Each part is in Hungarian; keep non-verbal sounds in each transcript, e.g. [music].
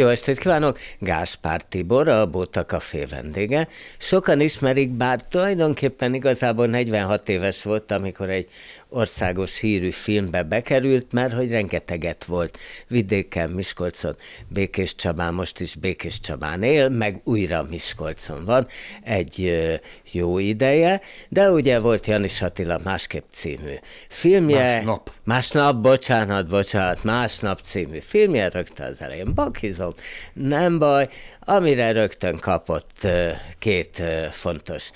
Jó estét kívánok! Gáspár Tibor, a Bóta Café vendége. Sokan ismerik, bár tulajdonképpen igazából 46 éves volt, amikor egy országos hírű filmbe bekerült, mert hogy rengeteget volt vidéken, Miskolcon, Békés Csabán, most is Békés Csabán él, meg újra Miskolcon van egy jó ideje, de ugye volt Janis Attila másképp című filmje. Másnap. Másnap, bocsánat, bocsánat, másnap című filmje, rögtön az elején bakizom, nem baj, amire rögtön kapott két fontos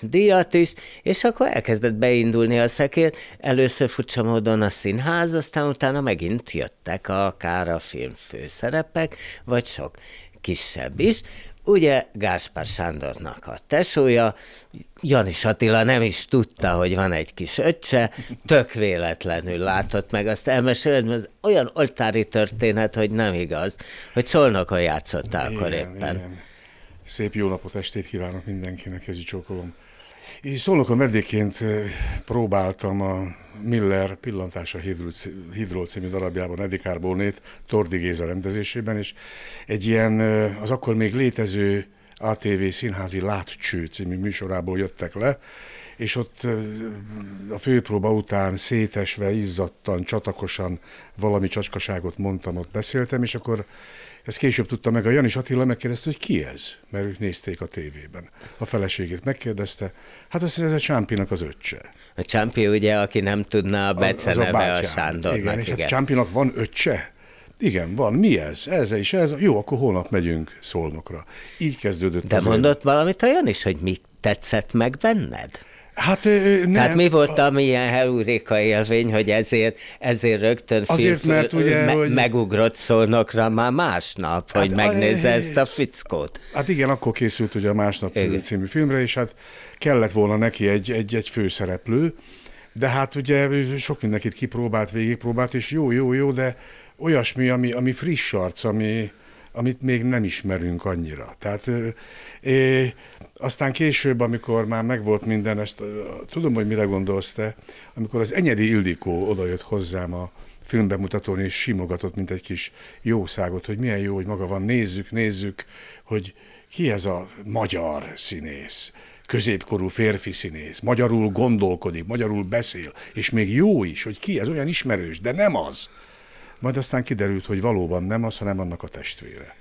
díjat is, és akkor elkezdett beindulni a szekér, először furcsa módon a színház, aztán utána megint jöttek akár a film főszerepek, vagy sok kisebb is, Ugye Gáspár Sándornak a tesója, Janis Attila nem is tudta, hogy van egy kis öccse, tök véletlenül látott meg, azt elmeséled, mert az olyan oltári történet, hogy nem igaz, hogy szolnokon játszottál igen, akkor éppen. Igen. Szép jó napot, estét kívánok mindenkinek, kezi csókolom. Szolnokon vendégként eh, próbáltam a Miller pillantása Hidró című darabjában Eddie Carbonét Tordi Géza rendezésében, és egy ilyen az akkor még létező ATV színházi Látcső című műsorából jöttek le, és ott a főpróba után szétesve, izzadtan, csatakosan valami csacskaságot mondtam, ott beszéltem, és akkor ezt később tudta meg a Jan, és Attila megkérdezte, hogy ki ez, mert ők nézték a tévében. A feleségét megkérdezte, hát azt mondja, ez a Csámpinak az öccse. A Csámpi ugye, aki nem tudná, a beceneve a, a, a Sándornak. Igen, és hát igen. hát Csámpinak van öccse? Igen, van. Mi ez? Ez és ez? Jó, akkor holnap megyünk Szolnokra. Így kezdődött. De mondott élet. valamit olyan is, hogy mit tetszett meg benned? Hát, nem. Tehát mi volt a milyen heuréka élvény, hogy ezért, ezért rögtön azért, film, mert ugye, me, hogy... megugrott szolnokra már másnap, hát, hogy megnézze a... Eh, ezt a fickót. Hát igen, akkor készült ugye a Másnap igen. című filmre, és hát kellett volna neki egy, egy, egy főszereplő, de hát ugye sok mindenkit kipróbált, végigpróbált, és jó, jó, jó, de olyasmi, ami, ami friss arc, ami, amit még nem ismerünk annyira. Tehát é, aztán később, amikor már megvolt minden, ezt tudom, hogy mire gondolsz te, amikor az Enyedi Ildikó odajött hozzám a filmbemutatón, és simogatott, mint egy kis jószágot, hogy milyen jó, hogy maga van, nézzük, nézzük, hogy ki ez a magyar színész, középkorú férfi színész, magyarul gondolkodik, magyarul beszél, és még jó is, hogy ki ez, olyan ismerős, de nem az. Majd aztán kiderült, hogy valóban nem az, hanem annak a testvére.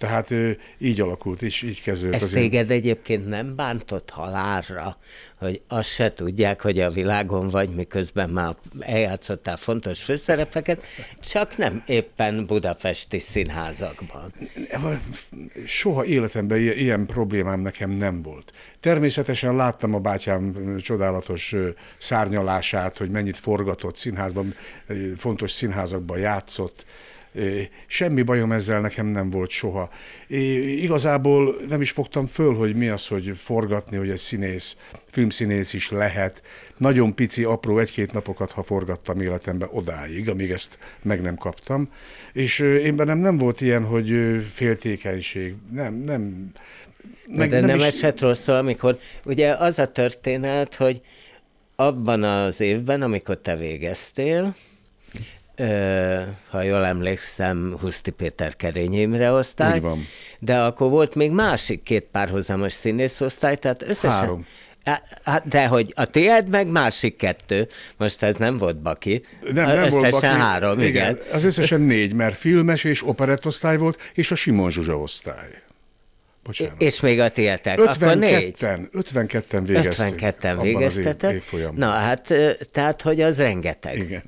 Tehát ő így alakult, és így kezdődött. Ez az téged egyébként nem bántott halálra, hogy azt se tudják, hogy a világon vagy, miközben már eljátszottál fontos főszerepeket, csak nem éppen budapesti színházakban. Soha életemben ilyen problémám nekem nem volt. Természetesen láttam a bátyám csodálatos szárnyalását, hogy mennyit forgatott színházban, fontos színházakban játszott, Semmi bajom ezzel nekem nem volt soha. Igazából nem is fogtam föl, hogy mi az, hogy forgatni, hogy egy színész, filmszínész is lehet. Nagyon pici, apró, egy-két napokat, ha forgattam életemben odáig, amíg ezt meg nem kaptam. És én bennem nem volt ilyen, hogy féltékenység. Nem, nem. Meg De nem, nem is... esett rosszul, amikor ugye az a történet, hogy abban az évben, amikor te végeztél, ha jól emlékszem, Huszti Péter Kerény Imre osztály. Úgy van. De akkor volt még másik két párhuzamos színész osztály, tehát összesen... Három. Hát, de hogy a tiéd meg másik kettő, most ez nem volt Baki. Nem, nem összesen volt Baki. három, igen. igen. Az összesen négy, mert filmes és operett osztály volt, és a Simon Zsuzsa osztály. Bocsánat. És még a tiétek. 52-en, 52-en végeztünk. 52 végeztetek. év Na hát, tehát, hogy az rengeteg. Igen.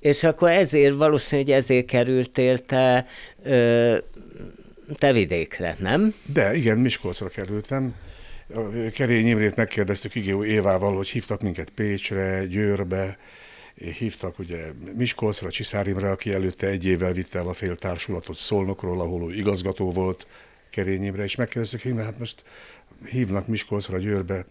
És akkor ezért, valószínűleg ezért kerültél te, te vidékre, nem? De, igen, Miskolcra kerültem. Kerény Imrét megkérdeztük Igéú Évával, hogy hívtak minket Pécsre, Győrbe, hívtak ugye Miskolcra, Csiszár Imre, aki előtte egy évvel vitte el a fél társulatot Szolnokról, ahol ő igazgató volt, kerényémre, és megkérdeztük, hogy hát most hívnak Miskolcra, Győrbe,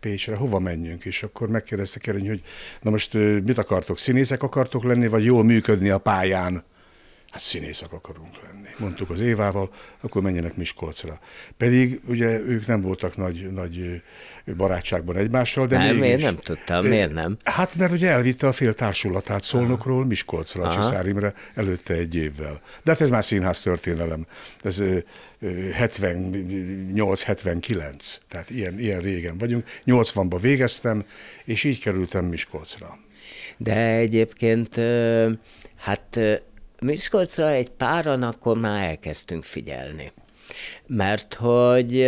Pécsre, hova menjünk? És akkor megkérdezte Kerény, hogy na most mit akartok, színészek akartok lenni, vagy jól működni a pályán? Hát színészek akarunk lenni. Mondtuk az Évával, akkor menjenek Miskolcra. Pedig ugye ők nem voltak nagy, nagy barátságban egymással, de nem, mégis. Én nem tudtam, miért nem? Hát mert ugye elvitte a fél társulatát Szolnokról Miskolcra, Aha. Imre, előtte egy évvel. De hát ez már színház történelem. Ez 78-79, tehát ilyen, ilyen régen vagyunk. 80-ba végeztem, és így kerültem Miskolcra. De egyébként, hát Miskolcra egy páran akkor már elkezdtünk figyelni. Mert hogy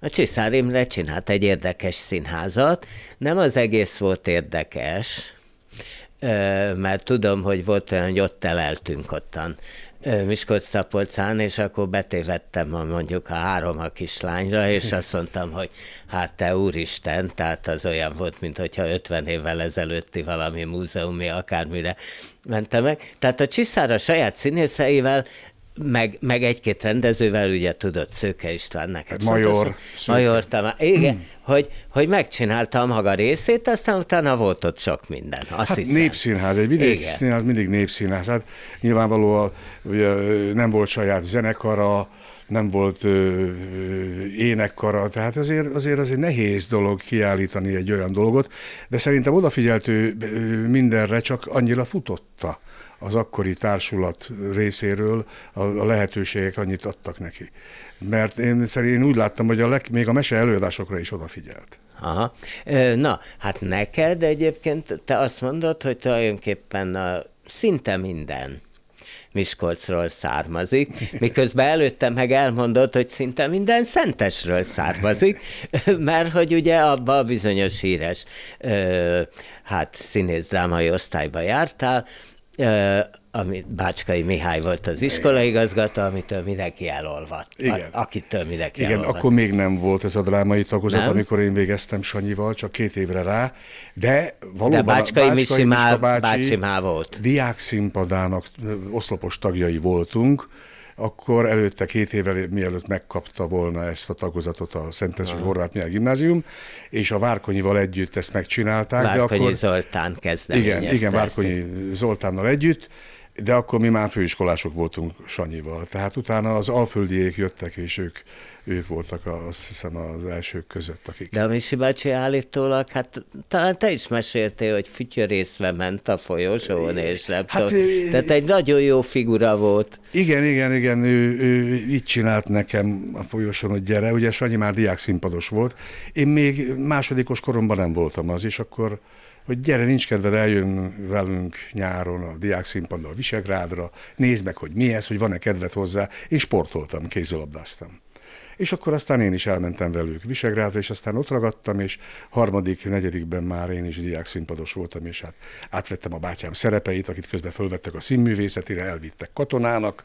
a Csiszár Imre csinált egy érdekes színházat, nem az egész volt érdekes, mert tudom, hogy volt olyan, hogy ott eleltünk ottan miskolc és akkor betévettem a mondjuk a három a kislányra, és [laughs] azt mondtam, hogy hát te úristen, tehát az olyan volt, mint 50 évvel ezelőtti valami múzeumi akármire mentem meg. Tehát a Csiszár a saját színészeivel meg, meg egy-két rendezővel, ugye tudod, Szőke István neked. Hát Major. Fontos, Major Tamá, Igen, hmm. hogy, hogy megcsinálta a maga részét, aztán utána volt ott sok minden. Azt hát népszínház, egy vidéki Igen. színház mindig népszínház. Hát nyilvánvalóan ugye, nem volt saját zenekara, nem volt ö, énekkara, tehát azért, azért azért nehéz dolog kiállítani egy olyan dolgot, de szerintem odafigyelt ő mindenre, csak annyira futotta az akkori társulat részéről a, a lehetőségek annyit adtak neki. Mert én szerintem úgy láttam, hogy a leg, még a mese előadásokra is odafigyelt. Aha. Na, hát neked egyébként, te azt mondod, hogy tulajdonképpen a, szinte minden Miskolcról származik, miközben előttem meg elmondott, hogy szinte minden Szentesről származik, [laughs] mert hogy ugye abba a bizonyos híres hát színész drámai osztályba jártál, ami Bácskai Mihály volt az iskolaigazgató, amitől mindenki elolvadt. Igen. A, akitől mindenki Igen, elolvadt. akkor még nem volt ez a drámai tagozat, nem? amikor én végeztem Sanyival, csak két évre rá, de valóban de Bácskai, Bácskai Misi Má, bácsi, bácsi Má volt. Diák színpadának oszlopos tagjai voltunk, akkor előtte két évvel mielőtt megkapta volna ezt a tagozatot a Szenteszű Horváth Mihály Gimnázium, és a Várkonyival együtt ezt megcsinálták. Várkonyi de akkor, Zoltán kezdeményezte. Igen, igen Várkonyi ezt. Zoltánnal együtt, de akkor mi már főiskolások voltunk Sanyival. Tehát utána az alföldiek jöttek, és ők, ők voltak a, azt hiszem az elsők között, akik... De a Misi bácsi állítólag, hát talán te is meséltél, hogy fütyörészve ment a folyosón, és nem hát, tudom. Tehát egy nagyon jó figura volt. Igen, igen, igen, ő, ő így csinált nekem a folyosón, hogy gyere, ugye Sanyi már diák színpados volt. Én még másodikos koromban nem voltam az, és akkor hogy gyere, nincs kedved eljön velünk nyáron a diák színpadra, a Visegrádra, nézd meg, hogy mi ez, hogy van-e kedved hozzá, és sportoltam, kézilabdáztam. És akkor aztán én is elmentem velük Visegrádra, és aztán ott ragadtam, és harmadik, negyedikben már én is diák színpados voltam, és hát átvettem a bátyám szerepeit, akit közben fölvettek a színművészetére, elvittek katonának,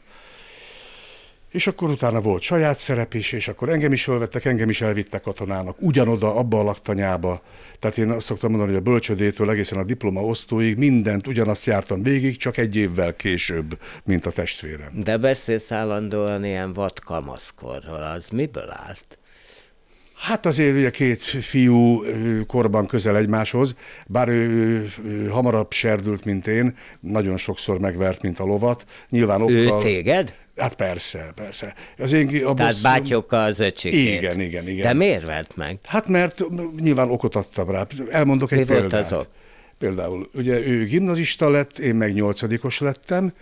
és akkor utána volt saját szerep is, és akkor engem is felvettek, engem is elvittek katonának, ugyanoda, abba a laktanyába. Tehát én azt szoktam mondani, hogy a bölcsödétől egészen a diploma osztóig mindent ugyanazt jártam végig, csak egy évvel később, mint a testvérem. De beszélsz állandóan ilyen vadkamaszkorról, az miből állt? Hát azért ugye két fiú korban közel egymáshoz, bár ő, ő hamarabb serdült, mint én, nagyon sokszor megvert, mint a lovat. Nyilván okkal... Ő téged? Hát persze, persze. Az én, a Tehát boss... az öcsikét. Igen, igen, igen. De miért vert meg? Hát mert nyilván okot adtam rá. Elmondok egy Mi példát. Volt az ok? Például, ugye ő gimnazista lett, én meg nyolcadikos lettem,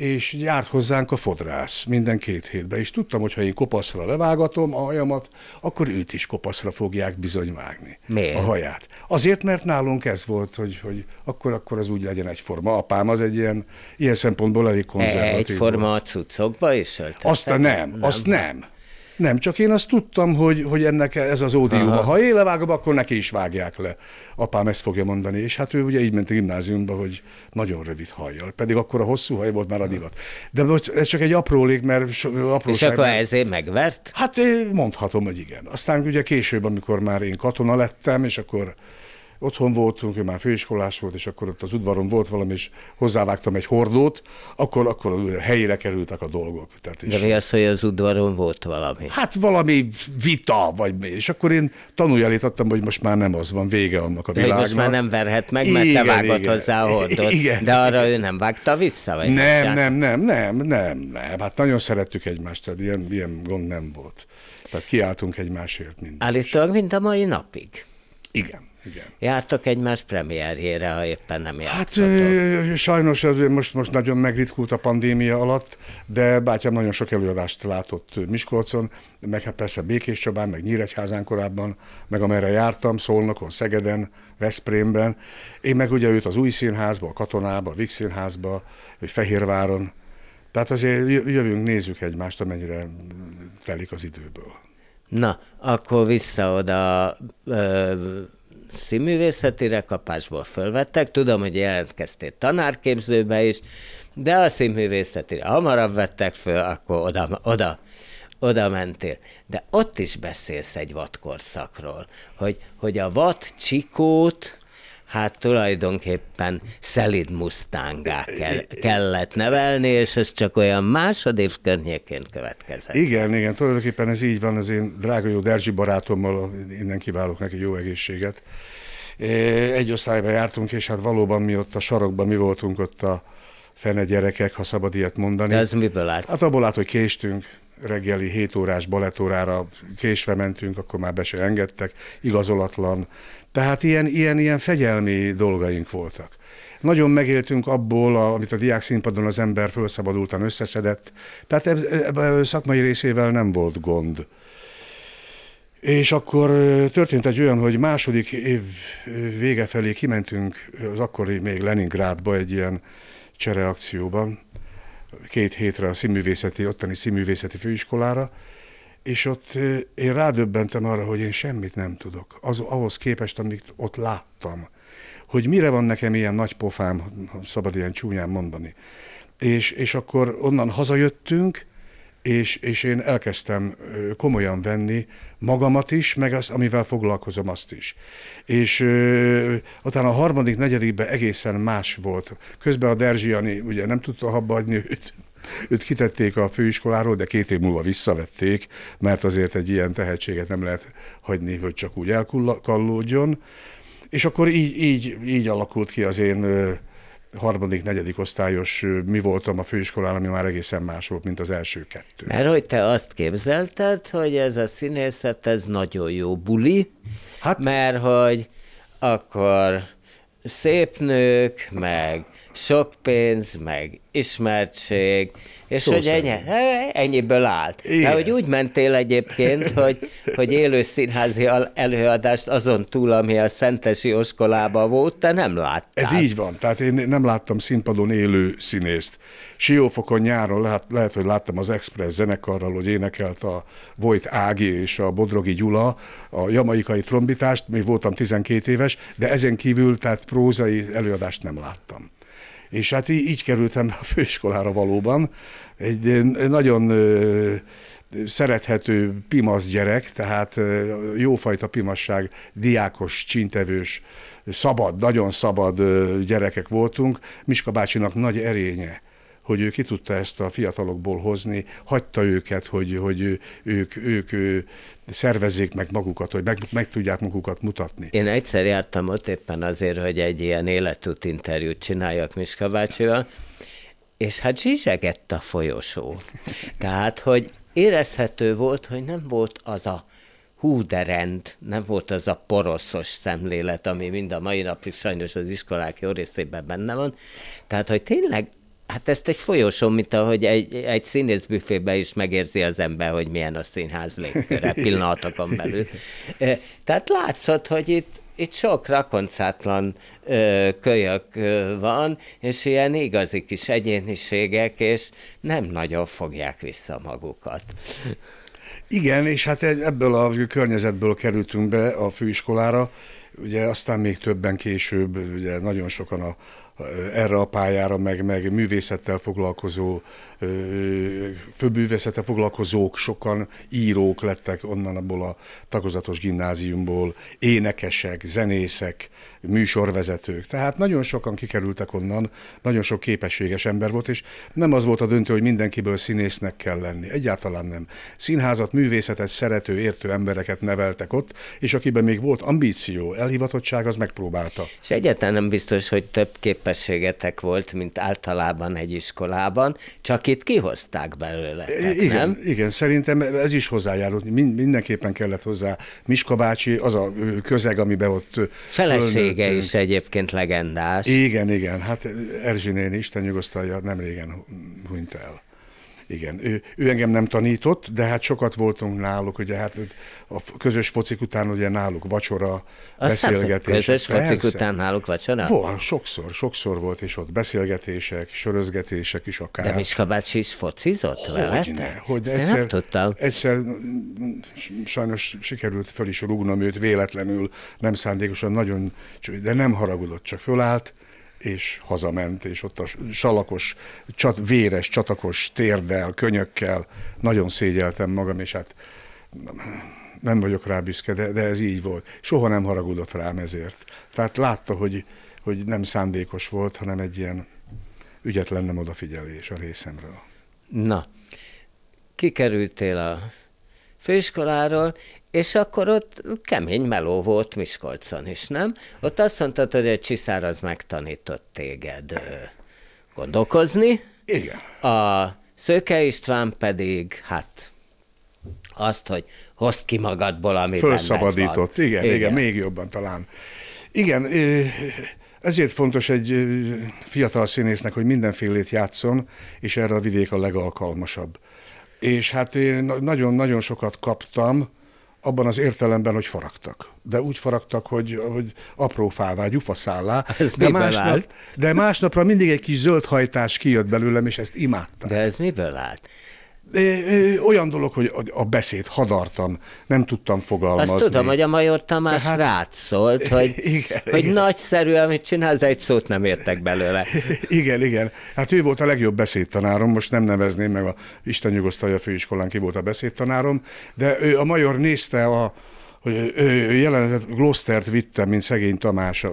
és járt hozzánk a fodrász minden két hétben, és tudtam, hogy ha én kopaszra levágatom a hajamat, akkor őt is kopaszra fogják bizony vágni. Miért? A haját. Azért, mert nálunk ez volt, hogy, hogy akkor, akkor az úgy legyen egyforma. Apám az egy ilyen, ilyen szempontból elég konzervatív. Egyforma a cuccokba is öltöztem? Azt nem, nem, azt nem. Nem, csak én azt tudtam, hogy, hogy ennek ez az ódium. Ha én levágom, akkor neki is vágják le. Apám ezt fogja mondani, és hát ő ugye így ment a gimnáziumba, hogy nagyon rövid hajjal, pedig akkor a hosszú haj volt már a divat. De most ez csak egy aprólék, mert apró. És akkor ezért megvert? Hát eh, mondhatom, hogy igen. Aztán ugye később, amikor már én katona lettem, és akkor otthon voltunk, ő már főiskolás volt, és akkor ott az udvaron volt valami, és hozzávágtam egy hordót, akkor, akkor helyére kerültek a dolgok. Tehát is. De mi az, hogy az udvaron volt valami? Hát valami vita, vagy mi. És akkor én tanuljelét adtam, hogy most már nem az van, vége annak a világnak. Most már nem verhet meg, mert igen, te vágott igen, hozzá a hordót. Igen, de arra ő nem vágta vissza? Vagy nem, nem, nem, nem, nem, nem, nem. Hát nagyon szerettük egymást, tehát ilyen, ilyen gond nem volt. Tehát kiálltunk egymásért mindig. Állítólag, mint a mai napig. Igen. Igen. Jártak egymás premierjére, ha éppen nem hát, játszotok. Hát sajnos ez most, most nagyon megritkult a pandémia alatt, de bátyám nagyon sok előadást látott Miskolcon, meg hát persze Békés Csabán, meg Nyíregyházán korábban, meg amerre jártam, Szolnokon, Szegeden, Veszprémben. Én meg ugye őt az Új Színházba, a Katonába, a Vix Színházba, vagy Fehérváron. Tehát azért jövünk, nézzük egymást, amennyire telik az időből. Na, akkor vissza oda ö, színművészetire kapásból fölvettek, tudom, hogy jelentkeztél tanárképzőbe is, de a színművészetire hamarabb vettek föl, akkor oda, oda, oda mentél. De ott is beszélsz egy vadkorszakról, hogy, hogy a vad csikót, hát tulajdonképpen szelid musztángá kell, kellett nevelni, és ez csak olyan másodév környékén következett. Igen, igen, tulajdonképpen ez így van, az én drága jó Derzsi barátommal, innen kiválok neki jó egészséget. E, egy osztályban jártunk, és hát valóban mi ott a sarokban, mi voltunk ott a fene gyerekek, ha szabad ilyet mondani. De ez miből állt? Hát abból állt, hogy késtünk, reggeli 7 órás balettórára késve mentünk, akkor már be se engedtek, igazolatlan tehát ilyen, ilyen, ilyen fegyelmi dolgaink voltak. Nagyon megéltünk abból, amit a diák színpadon az ember fölszabadultan összeszedett. Tehát ebben eb- szakmai részével nem volt gond. És akkor történt egy olyan, hogy második év vége felé kimentünk az akkori még Leningrádba egy ilyen csereakcióban, két hétre a színművészeti, ottani színművészeti főiskolára, és ott én rádöbbentem arra, hogy én semmit nem tudok, az, ahhoz képest, amit ott láttam, hogy mire van nekem ilyen nagy pofám, szabad ilyen csúnyán mondani. És, és akkor onnan hazajöttünk, és, és én elkezdtem komolyan venni magamat is, meg az, amivel foglalkozom azt is. És ö, utána a harmadik, negyedikben egészen más volt. Közben a Derzsiani ugye nem tudta abba adni őt, Őt kitették a főiskoláról, de két év múlva visszavették, mert azért egy ilyen tehetséget nem lehet hagyni, hogy csak úgy elkallódjon. És akkor így, így, így alakult ki az én harmadik, negyedik osztályos mi voltam a főiskolán, ami már egészen más volt, mint az első kettő. Mert hogy te azt képzelted, hogy ez a színészet, ez nagyon jó buli, hát... mert hogy akkor szép nők, meg sok pénz, meg ismertség, és Szó hogy ennyi, e, ennyiből állt. De hogy úgy mentél egyébként, [laughs] hogy, hogy élő színházi előadást azon túl, ami a Szentesi Oskolában volt, te nem láttál. Ez így van, tehát én nem láttam színpadon élő színészt. Siófokon nyáron lehet, lehet hogy láttam az Express zenekarral, hogy énekelt a Vojt Ági és a Bodrogi Gyula a jamaikai trombitást, még voltam 12 éves, de ezen kívül tehát prózai előadást nem láttam. És hát így, így kerültem a főiskolára valóban. Egy, egy nagyon szerethető pimasz gyerek, tehát jófajta pimasság, diákos, csintevős, szabad, nagyon szabad gyerekek voltunk. Miska bácsinak nagy erénye hogy ő ki tudta ezt a fiatalokból hozni, hagyta őket, hogy, hogy ők, ők, ők szervezzék meg magukat, hogy meg, meg tudják magukat mutatni. Én egyszer jártam ott éppen azért, hogy egy ilyen életút interjút csináljak Miska bácsival, és hát zsizsegett a folyosó. Tehát, hogy érezhető volt, hogy nem volt az a hú de rend, nem volt az a poroszos szemlélet, ami mind a mai napig sajnos az iskolák jó részében benne van. Tehát, hogy tényleg Hát ezt egy folyosón, mint ahogy egy, egy színészbüfébe is megérzi az ember, hogy milyen a színház légköre [laughs] pillanatokon belül. Tehát látszott, hogy itt, itt sok rakoncátlan ö, kölyök ö, van, és ilyen igazi kis egyéniségek, és nem nagyon fogják vissza magukat. Igen, és hát ebből a környezetből kerültünk be a főiskolára, ugye aztán még többen később, ugye nagyon sokan a erre a pályára, meg, meg művészettel foglalkozó, főművészettel foglalkozók, sokan írók lettek onnan abból a tagozatos gimnáziumból, énekesek, zenészek, műsorvezetők. Tehát nagyon sokan kikerültek onnan, nagyon sok képességes ember volt, és nem az volt a döntő, hogy mindenkiből színésznek kell lenni. Egyáltalán nem. Színházat, művészetet szerető, értő embereket neveltek ott, és akiben még volt ambíció, elhivatottság, az megpróbálta. És egyáltalán nem biztos, hogy több képességetek volt, mint általában egy iskolában, csak itt kihozták belőle. Igen, nem? igen, szerintem ez is hozzájárult. Mindenképpen kellett hozzá Miska bácsi, az a közeg, amiben ott... Feleség felesége hm. is egyébként legendás. Igen, igen, hát Erzsi néni, Isten nyugosztalja, nem régen hunyt el. Igen, ő, ő engem nem tanított, de hát sokat voltunk náluk, ugye hát a közös focik után ugye náluk vacsora, Azt beszélgetés. Közös persze. focik után náluk vacsora? Volt, sokszor, sokszor volt, és ott beszélgetések, sörözgetések is akár. De Miska bácsi is focizott hogy vele? Ne, hogy Ezt egyszer, nem tudtam. Egyszer mm, mm, sajnos sikerült föl is rúgnom őt véletlenül, nem szándékosan, nagyon, de nem haragudott, csak fölállt, és hazament, és ott a salakos, csat, véres, csatakos térdel, könyökkel nagyon szégyeltem magam, és hát nem vagyok rá büszke, de, de ez így volt. Soha nem haragudott rám ezért. Tehát látta, hogy, hogy nem szándékos volt, hanem egy ilyen ügyetlen nem odafigyelés a részemről. Na, kikerültél a főiskoláról, és akkor ott kemény meló volt Miskolcon is, nem? Ott azt mondtad, hogy egy csiszár az megtanított téged gondolkozni. Igen. A Szőke István pedig, hát azt, hogy hozd ki magadból, ami Fölszabadított, van. Igen, igen, igen, még jobban talán. Igen, ezért fontos egy fiatal színésznek, hogy mindenfélét játszon, és erre a vidék a legalkalmasabb. És hát én nagyon-nagyon sokat kaptam, abban az értelemben, hogy faragtak. De úgy faragtak, hogy, hogy apró fává, gyufaszállá. Ez de, másnap, állt? de másnapra mindig egy kis zöld hajtás kijött belőlem, és ezt imádtam. De ez miből állt? olyan dolog, hogy a beszéd hadartam, nem tudtam fogalmazni. Azt tudom, hogy a Major Tamás Tehát... rád szólt, [laughs] hogy, igen, hogy igen. nagyszerű, amit csinálsz, de egy szót nem értek belőle. [laughs] Igen, igen. Hát ő volt a legjobb beszédtanárom, most nem nevezném meg, a Isten nyugosztalja főiskolán ki volt a beszédtanárom, de ő, a Major nézte a, hogy ő jelenetet, Glostert vittem, mint szegény Tamás a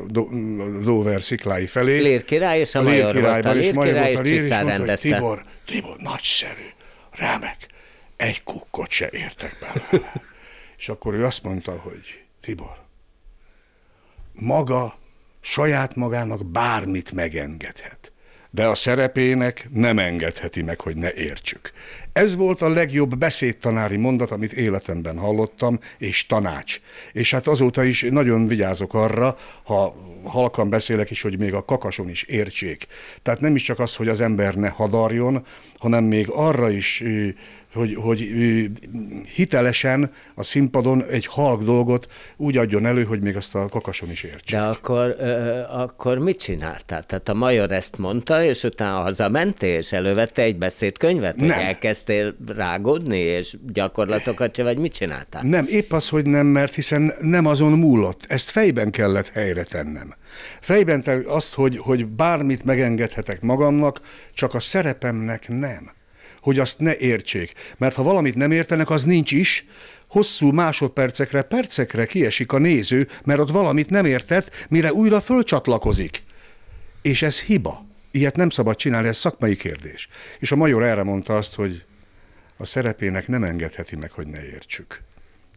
Dover sziklái felé. Lér király és a, a Major volt a Lér király, és, és, és, és, és, és, és, és, és, és, és, és, és, remek, egy kukkot se értek belőle. [laughs] És akkor ő azt mondta, hogy Tibor, maga saját magának bármit megengedhet de a szerepének nem engedheti meg, hogy ne értsük. Ez volt a legjobb beszédtanári mondat, amit életemben hallottam, és tanács. És hát azóta is nagyon vigyázok arra, ha halkan beszélek is, hogy még a kakason is értsék. Tehát nem is csak az, hogy az ember ne hadarjon, hanem még arra is hogy, hogy hitelesen a színpadon egy halk dolgot úgy adjon elő, hogy még azt a kakason is értsék. De akkor, ö, akkor mit csináltál? Tehát a major ezt mondta, és utána hazamentél, és elővette egy beszédkönyvet, nem. hogy elkezdtél rágódni, és gyakorlatokat se, vagy mit csináltál? Nem, épp az, hogy nem, mert hiszen nem azon múlott. Ezt fejben kellett helyre tennem. Fejben azt, hogy, hogy bármit megengedhetek magamnak, csak a szerepemnek nem hogy azt ne értsék. Mert ha valamit nem értenek, az nincs is, hosszú másodpercekre, percekre kiesik a néző, mert ott valamit nem értett, mire újra fölcsatlakozik. És ez hiba. Ilyet nem szabad csinálni, ez szakmai kérdés. És a major erre mondta azt, hogy a szerepének nem engedheti meg, hogy ne értsük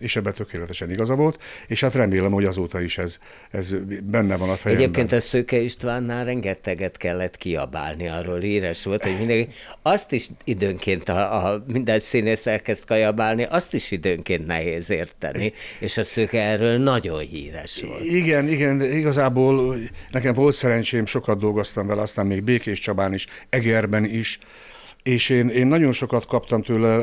és ebben tökéletesen igaza volt, és hát remélem, hogy azóta is ez, ez benne van a fejemben. Egyébként a Szőke Istvánnál rengeteget kellett kiabálni, arról íres volt, hogy mindenki, azt is időnként a, a minden színész elkezd kajabálni, azt is időnként nehéz érteni, és a Szőke erről nagyon híres volt. Igen, igen, igazából nekem volt szerencsém, sokat dolgoztam vele, aztán még Békés Csabán is, Egerben is, és én, én nagyon sokat kaptam tőle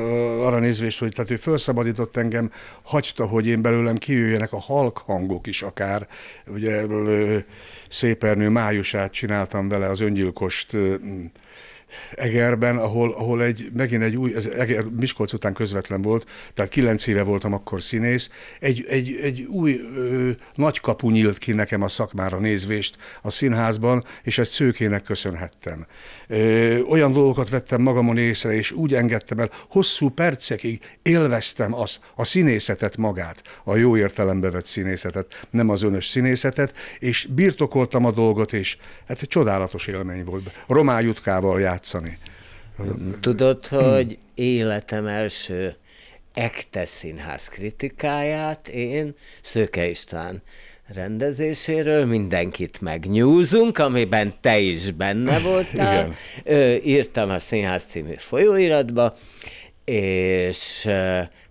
arra nézvést, hogy tehát ő felszabadított engem, hagyta, hogy én belőlem kijöjjenek a halk hangok is akár. Ugye Szépernő májusát csináltam vele, az öngyilkost Egerben, ahol, ahol egy, megint egy új, ez Eger, Miskolc után közvetlen volt, tehát kilenc éve voltam akkor színész, egy, egy, egy új ö, nagy kapu nyílt ki nekem a szakmára nézvést a színházban, és ezt szőkének köszönhettem. Ö, olyan dolgokat vettem magamon észre, és úgy engedtem el, hosszú percekig élveztem az, a színészetet magát, a jó értelembe vett színészetet, nem az önös színészetet, és birtokoltam a dolgot, és hát egy csodálatos élmény volt. Román Jutkával járt játszani. Tudod, hogy életem első ekte színház kritikáját én Szőke István rendezéséről, mindenkit megnyúzunk, amiben te is benne voltál. Igen. Ö, írtam a Színház című folyóiratba, és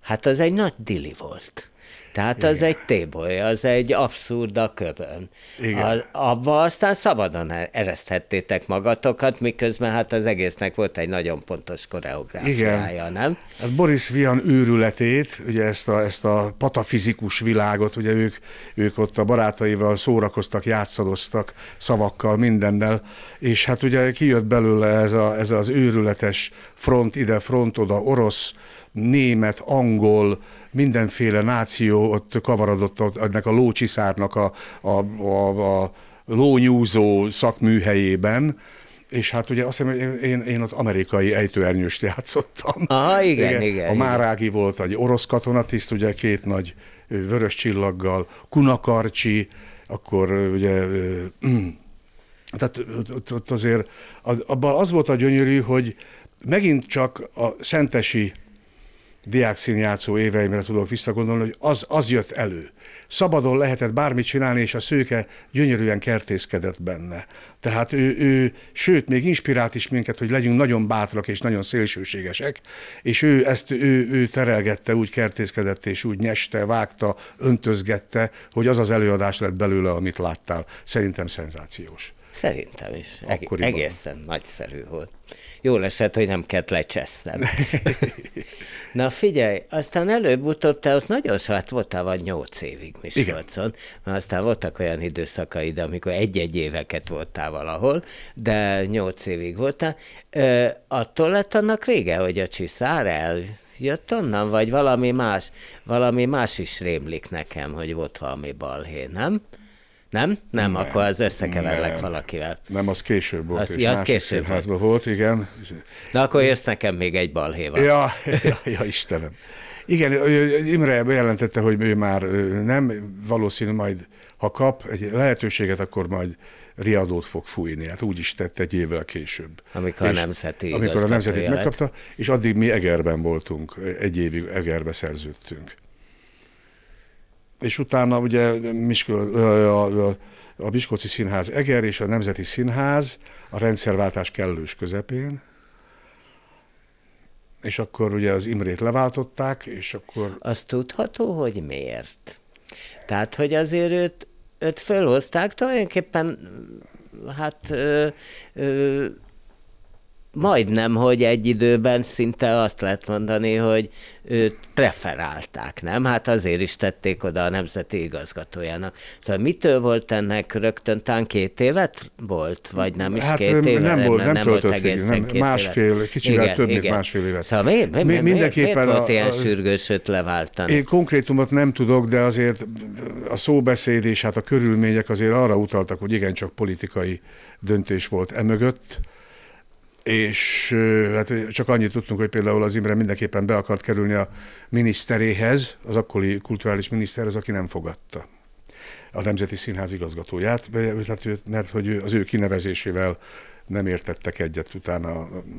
hát az egy nagy dili volt. Tehát Igen. az egy téboly, az egy abszurd a köbön. Igen. A, abba aztán szabadon e- ereszthettétek magatokat, miközben hát az egésznek volt egy nagyon pontos koreográfiája, Igen. nem? Hát Boris Vian őrületét, ugye ezt a, ezt a patafizikus világot, ugye ők, ők ott a barátaival szórakoztak, játszadoztak szavakkal, mindennel, és hát ugye kijött belőle ez, a, ez az őrületes front ide, front oda, orosz, német, angol, mindenféle náció ott kavarodott ott, ennek a lócsiszárnak a, a, a, a lónyúzó szakműhelyében, és hát ugye azt hiszem, én, én, az ott amerikai ejtőernyőst játszottam. Aha, igen, igen. igen a Márági igen. volt egy orosz katonatiszt, ugye két nagy vörös csillaggal, Kunakarcsi, akkor ugye... [clears throat] Tehát ott, ott azért az, abban az volt a gyönyörű, hogy megint csak a Szentesi diákszínjátszó éveimre tudok visszagondolni, hogy az, az jött elő. Szabadon lehetett bármit csinálni, és a szőke gyönyörűen kertészkedett benne. Tehát ő, ő, sőt, még inspirált is minket, hogy legyünk nagyon bátrak és nagyon szélsőségesek, és ő ezt ő, ő terelgette, úgy kertészkedett, és úgy nyeste, vágta, öntözgette, hogy az az előadás lett belőle, amit láttál. Szerintem szenzációs. Szerintem is. Akkoriban. egészen nagyszerű volt. Jó esett, hogy nem kellett lecsesznem. Na figyelj, aztán előbb-utóbb te ott nagyon sokat hát voltál, vagy nyolc évig Miskolcon, mert aztán voltak olyan időszakaid, amikor egy-egy éveket voltál valahol, de nyolc évig voltál. Ö, attól lett annak vége, hogy a csiszár el jött onnan, vagy valami más, valami más is rémlik nekem, hogy volt valami balhé, nem? Nem? Nem, nem akkor az összekeverlek nem. valakivel. Nem, az később volt, az, és ja, az később volt. volt, igen. Na akkor jössz nekem még egy balhéval. Ja, ja, ja Istenem. Igen, Imre bejelentette, hogy ő már nem, valószínű majd, ha kap egy lehetőséget, akkor majd riadót fog fújni. Hát úgy is tett egy évvel később. Amikor és a nemzeti Amikor a nemzetit megkapta, és addig mi Egerben voltunk, egy évig Egerbe szerződtünk és utána ugye Miskő, a, a, a Biskóci Színház Eger és a Nemzeti Színház a rendszerváltás kellős közepén, és akkor ugye az Imrét leváltották, és akkor... Azt tudható, hogy miért? Tehát, hogy azért őt, őt felhozták, tulajdonképpen hát ö, ö, majdnem, hogy egy időben szinte azt lehet mondani, hogy őt preferálták, nem? Hát azért is tették oda a nemzeti igazgatójának. Szóval mitől volt ennek rögtön tán két évet volt, vagy nem is hát két évet? Nem, nem volt, nem, volt végig, nem, két másfél, évet. kicsivel igen, több, igen. mint másfél évet. Szóval miért, mi, mi, mi, mindenképpen miért volt a, ilyen sürgős, őt leváltani? Én konkrétumot nem tudok, de azért a szóbeszéd és hát a körülmények azért arra utaltak, hogy igencsak politikai döntés volt emögött, és hát csak annyit tudtunk, hogy például az Imre mindenképpen be akart kerülni a miniszteréhez, az akkori kulturális miniszterhez, aki nem fogadta a Nemzeti Színház igazgatóját, mert hogy az ő kinevezésével nem értettek egyet utána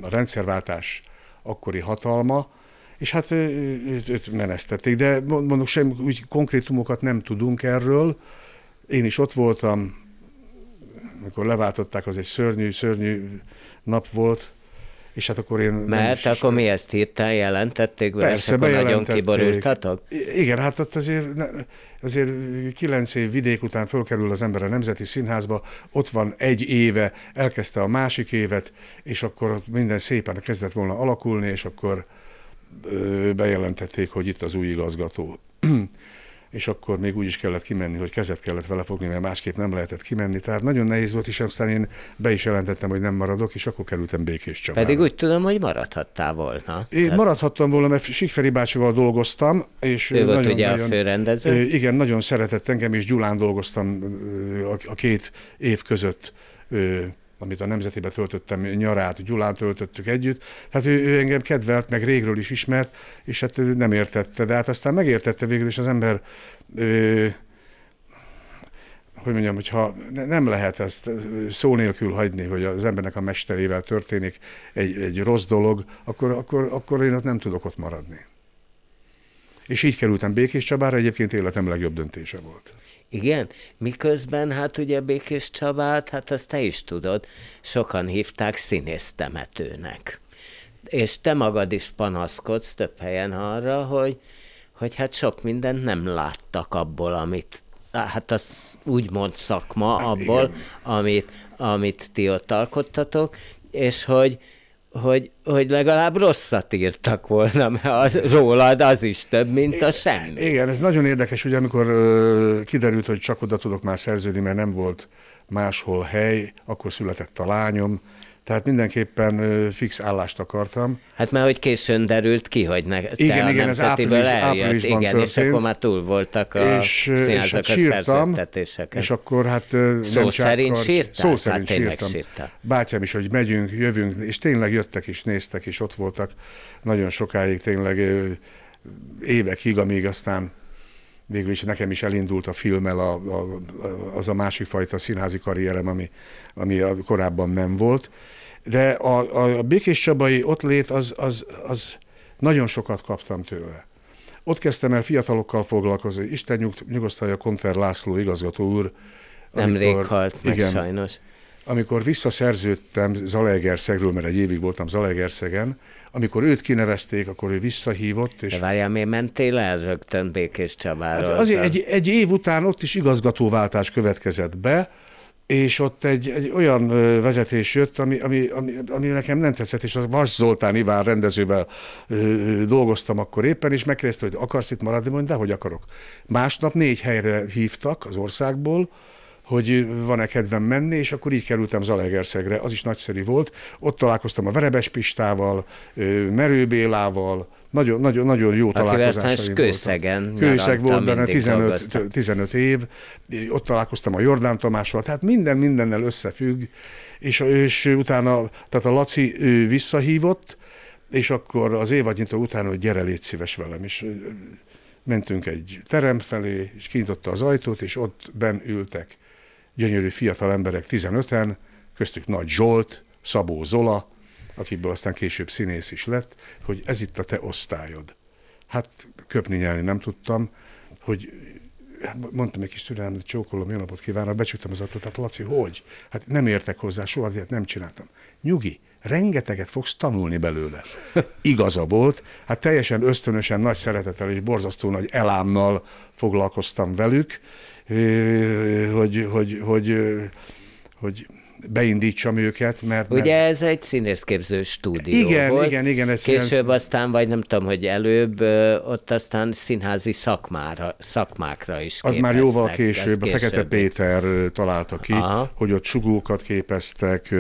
a rendszerváltás akkori hatalma, és hát őt, őt menesztették, de mondok, semmi úgy konkrétumokat nem tudunk erről. Én is ott voltam, amikor leváltották, az egy szörnyű, szörnyű nap volt, és hát akkor én... Mert akkor is... mi ezt írtál, jelentették be, Persze, akkor nagyon kiborultatok? Igen, hát azért, azért kilenc év vidék után fölkerül az ember a Nemzeti Színházba, ott van egy éve, elkezdte a másik évet, és akkor minden szépen kezdett volna alakulni, és akkor bejelentették, hogy itt az új igazgató és akkor még úgy is kellett kimenni, hogy kezet kellett vele fogni, mert másképp nem lehetett kimenni. Tehát nagyon nehéz volt, és aztán én be is jelentettem, hogy nem maradok, és akkor kerültem Békés Csabára. Pedig úgy tudom, hogy maradhattál volna. Én Tehát... maradhattam volna, mert Sikferi bácsival dolgoztam, és ő nagyon, ugye nagyon, a főrendező. Igen, nagyon szeretett engem, és Gyulán dolgoztam a két év között amit a Nemzetébe töltöttem nyarát, Gyulán töltöttük együtt. Hát ő, ő engem kedvelt, meg régről is ismert, és hát ő nem értette, de hát aztán megértette végül, és az ember ő, hogy mondjam, hogyha nem lehet ezt szó nélkül hagyni, hogy az embernek a mesterével történik egy, egy rossz dolog, akkor, akkor, akkor én ott nem tudok ott maradni. És így kerültem Békés Csabára, egyébként életem legjobb döntése volt. Igen, miközben hát ugye Békés Csabát, hát azt te is tudod, sokan hívták színésztemetőnek. És te magad is panaszkodsz több helyen arra, hogy, hogy hát sok mindent nem láttak abból, amit hát az úgymond szakma hát abból, amit, amit ti ott alkottatok, és hogy, hogy, hogy legalább rosszat írtak volna, mert az, rólad az is több, mint a semmi. Igen, ez nagyon érdekes, hogy amikor ö, kiderült, hogy csak oda tudok már szerződni, mert nem volt máshol hely, akkor született a lányom, tehát mindenképpen fix állást akartam. Hát már hogy későn derült ki, hogy ne, igen, te igen, a ez április, eljött, áprilisban igen, történt, és akkor már túl voltak a és, és hát sírtam, és akkor hát szó nem szerint akart, sírtál? Szó hát szerint hát sírtam. Bátyám is, hogy megyünk, jövünk, és tényleg jöttek és néztek, és ott voltak nagyon sokáig, tényleg évekig, amíg aztán végül is nekem is elindult a filmmel a, a, az a másik fajta színházi karrierem, ami, ami korábban nem volt. De a, a Békés Csabai ott lét, az, az, az nagyon sokat kaptam tőle. Ott kezdtem el fiatalokkal foglalkozni. Isten nyug, nyugosztalja Konfer László igazgató úr. Nemrég halt igen, meg igen, sajnos. Amikor visszaszerződtem Zalaegerszegről, mert egy évig voltam Zalaegerszegen, amikor őt kinevezték, akkor ő visszahívott. És... De várjál, miért mentél el rögtön Békés Csabáról? Hát azért egy, egy év után ott is igazgatóváltás következett be, és ott egy, egy olyan vezetés jött, ami, ami, ami, ami nekem nem tetszett, és az Vas Zoltán Iván rendezővel ö, dolgoztam akkor éppen, és megkérdezte, hogy akarsz itt maradni, mondja, de hogy akarok. Másnap négy helyre hívtak az országból, hogy van-e kedvem menni, és akkor így kerültem Zalaegerszegre, az is nagyszerű volt. Ott találkoztam a Verebes Pistával, Merő Bélával, nagyon, nagyon, nagyon jó találkozásaim Kőszegen. Kőszeg volt benne 15, 15 év, ott találkoztam a Jordán Tamással, tehát minden mindennel összefügg, és, és utána, tehát a Laci ő visszahívott, és akkor az évadnyitó után, hogy gyere, légy szíves velem, és mentünk egy terem felé, és kinyitotta az ajtót, és ott ben ültek gyönyörű fiatal emberek 15-en, köztük Nagy Zsolt, Szabó Zola, akiből aztán később színész is lett, hogy ez itt a te osztályod. Hát köpni nyelni nem tudtam, hogy hát mondtam egy kis hogy csókolom, jó napot kívánok, becsüktem az ajtót, hát Laci, hogy? Hát nem értek hozzá, soha ilyet nem csináltam. Nyugi, rengeteget fogsz tanulni belőle. Igaza volt, hát teljesen ösztönösen, nagy szeretettel és borzasztó nagy elámmal foglalkoztam velük, hogy, hogy, hogy, hogy beindítsam őket, mert... Ugye mert... ez egy színészképző stúdió Igen, volt. igen, igen. Ez Később ilyen... aztán, vagy nem tudom, hogy előbb, ott aztán színházi szakmára, szakmákra is Az már jóval később, később, a Fekete Péter találta ki, Aha. hogy ott sugókat képeztek,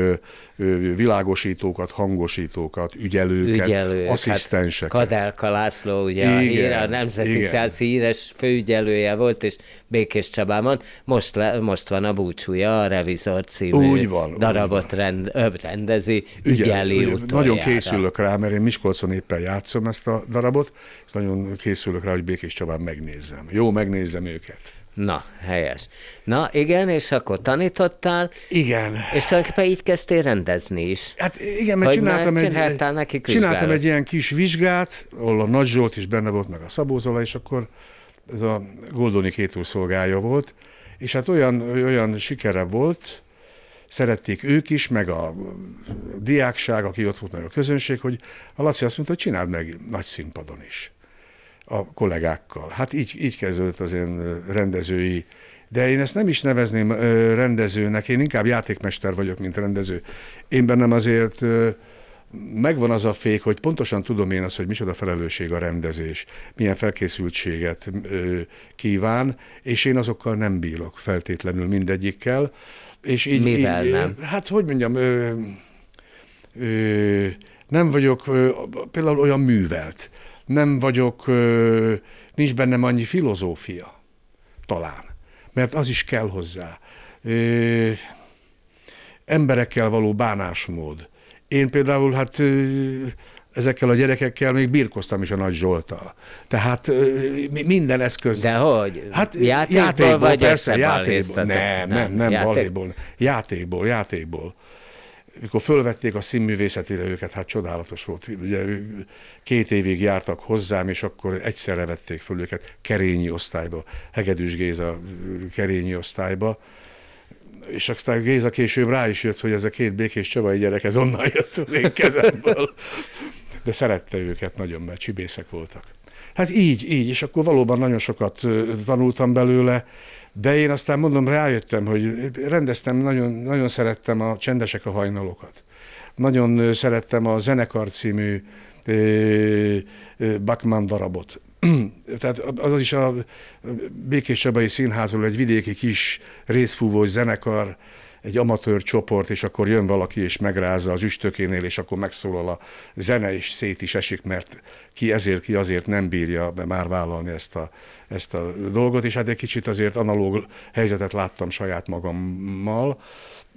világosítókat, hangosítókat, ügyelőket, Ügyelők, hát asszisztenseket. Hát Kadelka László, ugye igen, a, hír, a Nemzeti igen. híres főügyelője volt, és Békés Csabában most, le, most van a búcsúja, a Revizor című úgy van, darabot úgy van. Rend, rendezi, ügyeli Ügyel, utoljára. Nagyon készülök rá, mert én Miskolcon éppen játszom ezt a darabot, és nagyon készülök rá, hogy Békés Csabán megnézzem. Jó, megnézem őket. Na, helyes. Na, igen, és akkor tanítottál. Igen. És tulajdonképpen így kezdtél rendezni is. Hát igen, mert csináltam, egy, nekik csináltam egy ilyen kis vizsgát, ahol a Nagy Zsolt is benne volt, meg a Szabó Zola, és akkor ez a Goldoni két szolgája volt, és hát olyan, olyan sikere volt, szerették ők is, meg a diákság, aki ott volt meg a közönség, hogy a Laci azt mondta, hogy csináld meg nagy színpadon is a kollégákkal. Hát így, így kezdődött az én rendezői de én ezt nem is nevezném rendezőnek, én inkább játékmester vagyok, mint rendező. Én bennem azért megvan az a fék, hogy pontosan tudom én azt, hogy micsoda felelősség a rendezés, milyen felkészültséget kíván, és én azokkal nem bírok feltétlenül mindegyikkel. És így, Mivel így, nem? Hát, hogy mondjam, ö, ö, nem vagyok ö, például olyan művelt nem vagyok, nincs bennem annyi filozófia, talán, mert az is kell hozzá. Emberekkel való bánásmód. Én például hát ezekkel a gyerekekkel még birkoztam is a Nagy Zsoltal. Tehát minden eszköz. De hogy? Hát játékból, játékból vagy persze, játékból. Nem, nem, nem, játék? balhéból. Játékból, játékból mikor fölvették a színművészetére őket, hát csodálatos volt. Ugye két évig jártak hozzám, és akkor egyszerre vették föl őket Kerényi osztályba, Hegedűs Géza Kerényi osztályba, és aztán Géza később rá is jött, hogy ez a két békés csavai gyerek, ez onnan jött az én kezemből. De szerette őket nagyon, mert csibészek voltak. Hát így, így, és akkor valóban nagyon sokat tanultam belőle, de én aztán mondom, rájöttem, hogy rendeztem, nagyon, nagyon szerettem a Csendesek a hajnalokat. Nagyon szerettem a Zenekar című Bachmann darabot. [clears throat] Tehát az is a Békés Csabai Színházról egy vidéki kis részfúvós zenekar, egy amatőr csoport, és akkor jön valaki és megrázza az üstökénél, és akkor megszólal a zene, és szét is esik, mert ki ezért, ki azért nem bírja be már vállalni ezt a, ezt a dolgot, és hát egy kicsit azért analóg helyzetet láttam saját magammal,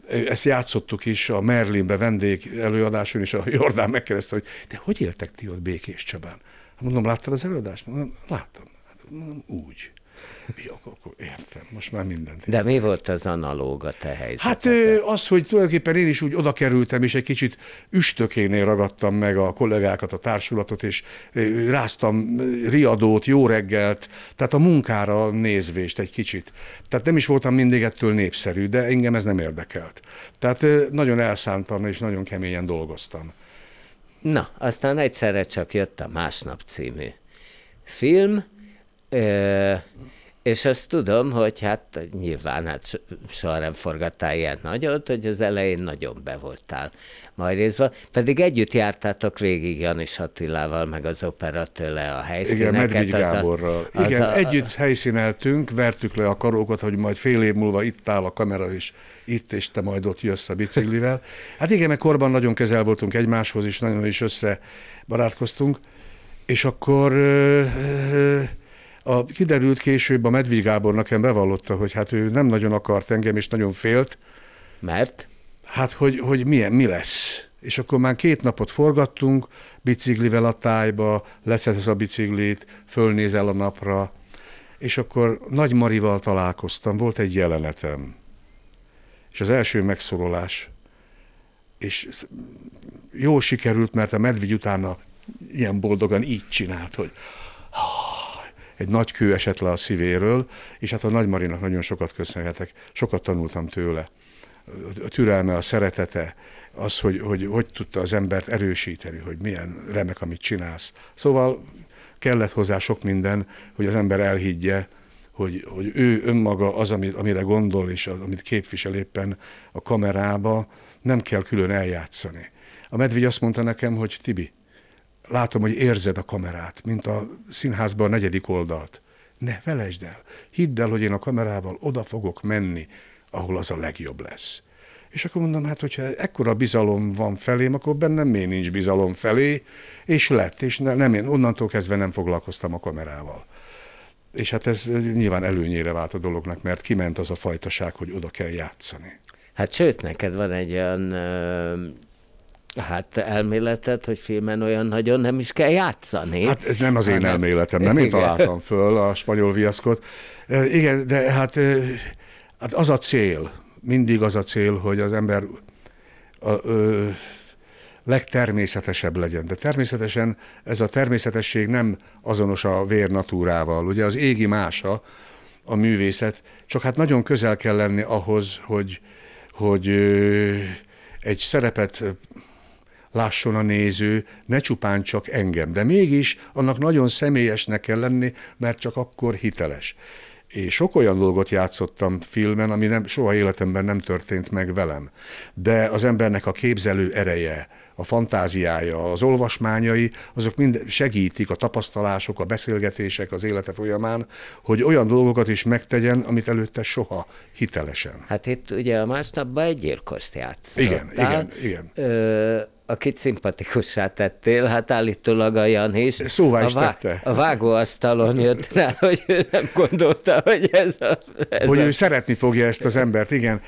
ezt játszottuk is a Merlinbe vendég előadáson, és a Jordán megkérdezte, hogy de hogy éltek ti ott Békés Csabán? Hát mondom, láttad az előadást? Mondom, láttam. Hát, mondom, úgy. Jó, akkor értem, most már mindent. Értem. De mi volt az analóg a te helyzet? Hát az, hogy tulajdonképpen én is úgy oda kerültem, és egy kicsit üstökénél ragadtam meg a kollégákat, a társulatot, és ráztam riadót, jó reggelt, tehát a munkára nézvést egy kicsit. Tehát nem is voltam mindig ettől népszerű, de engem ez nem érdekelt. Tehát nagyon elszántan és nagyon keményen dolgoztam. Na, aztán egyszerre csak jött a Másnap című film, Ö, és azt tudom, hogy hát nyilván hát soha nem forgattál ilyen nagyot, hogy az elején nagyon be voltál majd részve. Pedig együtt jártátok végig Janis Attilával, meg az operatőle a helyszíneket. Igen, Medvigy Gáborral. A, Igen, a, együtt helyszíneltünk, vertük le a karókat, hogy majd fél év múlva itt áll a kamera is, itt, és te majd ott jössz a biciklivel. Hát igen, mert korban nagyon közel voltunk egymáshoz, és nagyon is összebarátkoztunk, és akkor... Ö, ö, a, kiderült később, a Medvig Gábor nekem bevallotta, hogy hát ő nem nagyon akart engem, és nagyon félt. Mert? Hát, hogy, hogy milyen, mi lesz. És akkor már két napot forgattunk, biciklivel a tájba, leszetesz a biciklit, fölnézel a napra, és akkor Nagy Marival találkoztam, volt egy jelenetem, és az első megszólalás, és jó sikerült, mert a medvigy utána ilyen boldogan így csinált, hogy egy nagy kő esett le a szívéről, és hát a marinak nagyon sokat köszönhetek, sokat tanultam tőle. A türelme, a szeretete, az, hogy hogy, hogy tudta az embert erősíteni, hogy milyen remek, amit csinálsz. Szóval kellett hozzá sok minden, hogy az ember elhiggye, hogy, hogy ő önmaga az, amit, amire gondol, és az, amit képvisel éppen a kamerába, nem kell külön eljátszani. A medvig azt mondta nekem, hogy Tibi, látom, hogy érzed a kamerát, mint a színházban a negyedik oldalt. Ne, felejtsd el. Hidd el, hogy én a kamerával oda fogok menni, ahol az a legjobb lesz. És akkor mondom, hát hogyha ekkora bizalom van felém, akkor bennem még nincs bizalom felé, és lett, és nem, én onnantól kezdve nem foglalkoztam a kamerával. És hát ez eh, nyilván előnyére vált a dolognak, mert kiment az a fajtaság, hogy oda kell játszani. Hát sőt, neked van egy olyan Hát elméletet, hogy filmen olyan nagyon nem is kell játszani. Hát ez nem az én hanem... elméletem, nem én igen. találtam föl a spanyol viaszkot. Igen, de hát, hát az a cél, mindig az a cél, hogy az ember a, ö, legtermészetesebb legyen. De természetesen ez a természetesség nem azonos a vérnatúrával. Ugye az égi mása a művészet, csak hát nagyon közel kell lenni ahhoz, hogy, hogy ö, egy szerepet lásson a néző, ne csupán csak engem. De mégis annak nagyon személyesnek kell lenni, mert csak akkor hiteles. És sok olyan dolgot játszottam filmen, ami nem, soha életemben nem történt meg velem. De az embernek a képzelő ereje, a fantáziája, az olvasmányai, azok mind segítik a tapasztalások, a beszélgetések az élete folyamán, hogy olyan dolgokat is megtegyen, amit előtte soha hitelesen. Hát itt ugye a másnapban egy gyilkost játszottál. Igen, igen, igen. Ö- akit szimpatikussá tettél, hát állítólag a Jan is. Szóval is a, vá- tette. a vágóasztalon jött rá, [laughs] hogy ő nem gondolta, hogy ez a... Ez hogy a... ő szeretni fogja ezt az embert, igen.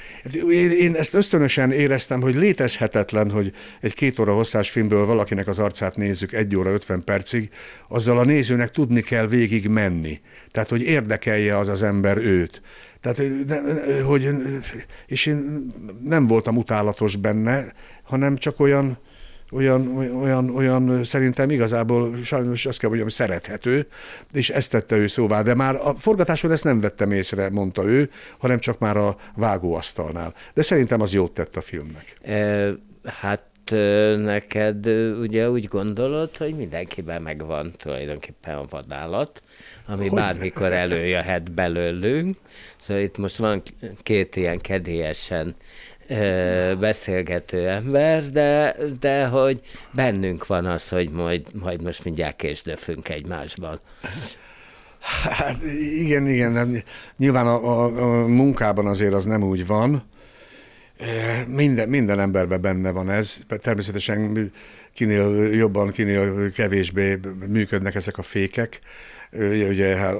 Én, én ezt ösztönösen éreztem, hogy létezhetetlen, hogy egy két óra hosszás filmből valakinek az arcát nézzük egy óra ötven percig, azzal a nézőnek tudni kell végig menni. Tehát, hogy érdekelje az az ember őt. Tehát, hogy, és én nem voltam utálatos benne, hanem csak olyan, olyan, olyan, olyan szerintem igazából sajnos azt kell mondjam, szerethető, és ezt tette ő szóvá, de már a forgatáson ezt nem vettem észre, mondta ő, hanem csak már a vágóasztalnál. De szerintem az jót tett a filmnek. E, hát neked ugye úgy gondolod, hogy mindenkiben megvan tulajdonképpen a vadállat, ami hogy bármikor előjöhet belőlünk. Szóval itt most van két ilyen kedélyesen beszélgető ember, de, de hogy bennünk van az, hogy majd, majd most mindjárt késdöfünk egymásban. Hát igen, igen, hát nyilván a, a, a munkában azért az nem úgy van. Minden, minden emberben benne van ez. Természetesen kinél jobban, kinél kevésbé működnek ezek a fékek. Ugye hát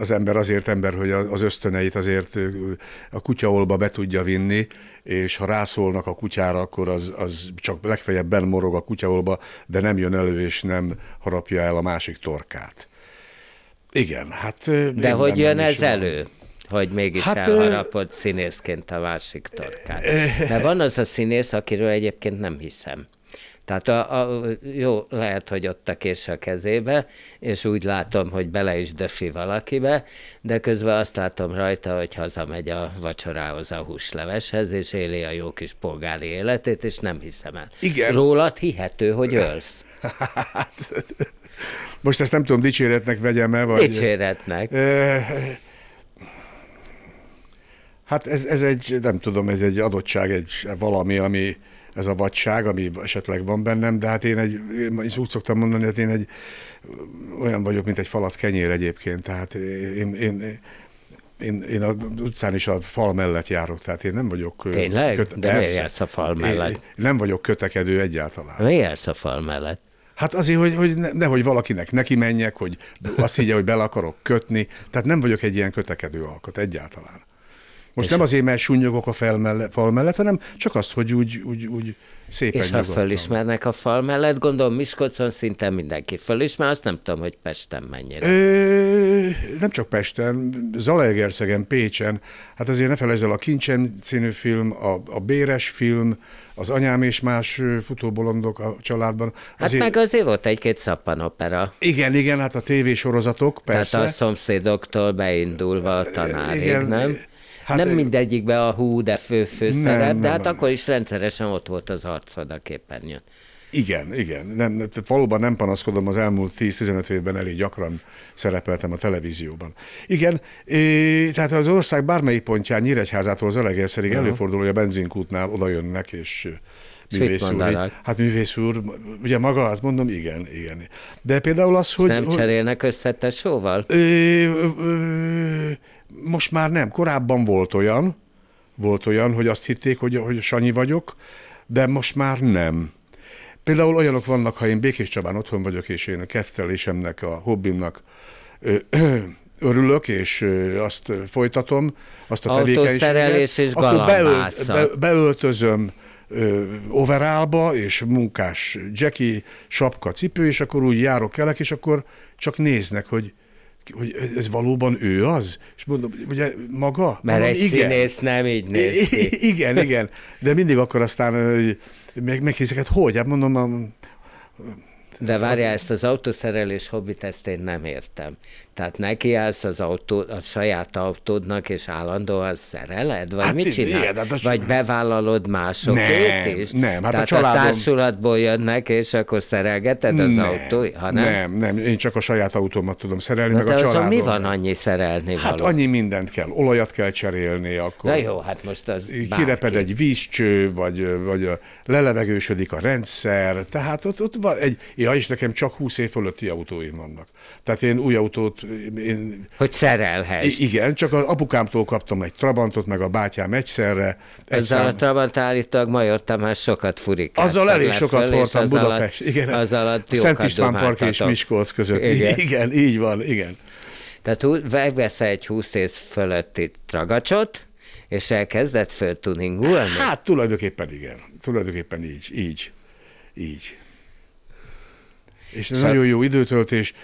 az ember azért ember, hogy az ösztöneit azért a kutyaolba be tudja vinni, és ha rászólnak a kutyára, akkor az, az csak legfeljebb benmorog a kutyaolba, de nem jön elő, és nem harapja el a másik torkát. Igen, hát... De hogy jön ez van. elő? hogy mégis hát, elharapod színészként a másik torkát. Mert van az a színész, akiről egyébként nem hiszem. Tehát a, a, jó, lehet, hogy ott a kés a kezébe, és úgy látom, hogy bele is döfi valakibe, de közben azt látom rajta, hogy hazamegy a vacsorához, a húsleveshez, és éli a jó kis polgári életét, és nem hiszem el. Igen. Rólad hihető, hogy ölsz. Hát, most ezt nem tudom, dicséretnek vegyem-e? Vagy... Dicséretnek. Hát ez, ez egy, nem tudom, ez egy adottság, egy valami, ami, ez a vadság, ami esetleg van bennem, de hát én egy, én is úgy szoktam mondani, hogy hát én egy olyan vagyok, mint egy falat kenyér egyébként, tehát én, én én, én a utcán is a fal mellett járok, tehát én nem vagyok... Tényleg? Köte- De miért jársz a fal mellett? Én, nem vagyok kötekedő egyáltalán. Miért jársz a fal mellett? Hát azért, hogy, hogy ne, nehogy valakinek neki menjek, hogy azt higgye, hogy bele akarok kötni. Tehát nem vagyok egy ilyen kötekedő alkot egyáltalán. Most és nem azért, mert sunyogok a fel mellett, fal mellett, hanem csak azt, hogy úgy, úgy, úgy szépen És nyugodtan. ha fölismernek a fal mellett, gondolom Miskolcon szinte mindenki fölismer, azt nem tudom, hogy Pesten mennyire. Ö, nem csak Pesten, Zalaegerszegen, Pécsen, hát azért ne felejtsd el a Kincsen című film, a, a Béres film, az anyám és más futóbolondok a családban. Hát azért... Hát meg azért volt egy-két szappanopera. Igen, igen, hát a tévésorozatok, persze. Tehát a szomszédoktól beindulva a tanárig, igen, nem? Hát nem ő... mindegyikben a hú, de fő-fő szerep, nem, nem, de hát nem. akkor is rendszeresen ott volt az arcod a képernyőn. Igen, igen. Nem, valóban nem panaszkodom, az elmúlt 10-15 évben elég gyakran szerepeltem a televízióban. Igen, é, tehát az ország bármelyik pontján Nyíregyházától Zelegelszerig uh-huh. előfordul, hogy a benzinkútnál oda jönnek, és művész úr. Hát művész úr, ugye maga azt mondom, igen, igen. De például az, És hogy... nem cserélnek összetesóval? Ö, ö, ö, most már nem. Korábban volt olyan, volt olyan, hogy azt hitték, hogy, hogy Sanyi vagyok, de most már nem. Például olyanok vannak, ha én Békés Csabán otthon vagyok, és én a kettelésemnek, a hobbimnak ö, ö, örülök, és azt folytatom, azt a tevékenységet, és akkor beölt, be, beöltözöm ö, overálba, és munkás Jackie, sapka, cipő, és akkor úgy járok elek, és akkor csak néznek, hogy hogy ez, ez valóban ő az? És mondom, ugye maga? Mert mondom, egy igen. színész nem így néz ki. [laughs] igen, igen. De mindig akkor aztán, hogy meg, meghiszek, hát hogy? Hát mondom, a, de várjál, ezt az autószerelés hobbit, ezt én nem értem. Tehát nekiállsz az autó, a saját autódnak, és állandóan szereled? Vagy hát mit csinálsz? Ilyen, hát a... Vagy bevállalod másokét nem, is? Nem, hát Tehát a, családom... a társulatból jönnek, és akkor szerelgeted az nem, autót? Ha nem? nem, nem, én csak a saját autómat tudom szerelni, Na meg de a családom. mi van annyi szerelni Hát való? annyi mindent kell. Olajat kell cserélni, akkor... Na jó, hát most az Kireped bárki. egy vízcső, vagy, vagy lelevegősödik a rendszer, tehát ott, ott van egy... Ja, és nekem csak 20 év fölötti autóim vannak. Tehát én új autót én... Hogy szerelhess. Igen, csak az apukámtól kaptam egy Trabantot, meg a bátyám egyszerre. Egy egyszer... a Trabant állítólag Major Tamás sokat furik. Azzal elég sokat voltam Budapest. Alatt, igen, az alatt Szent István Park és Miskolc között. Igen. [laughs] igen, így van, igen. Tehát megvesz egy 20 év fölötti tragacsot, és elkezdett föltuningulni? Hát tulajdonképpen igen. Tulajdonképpen így, így, így és Szer- nagyon jó időtöltés,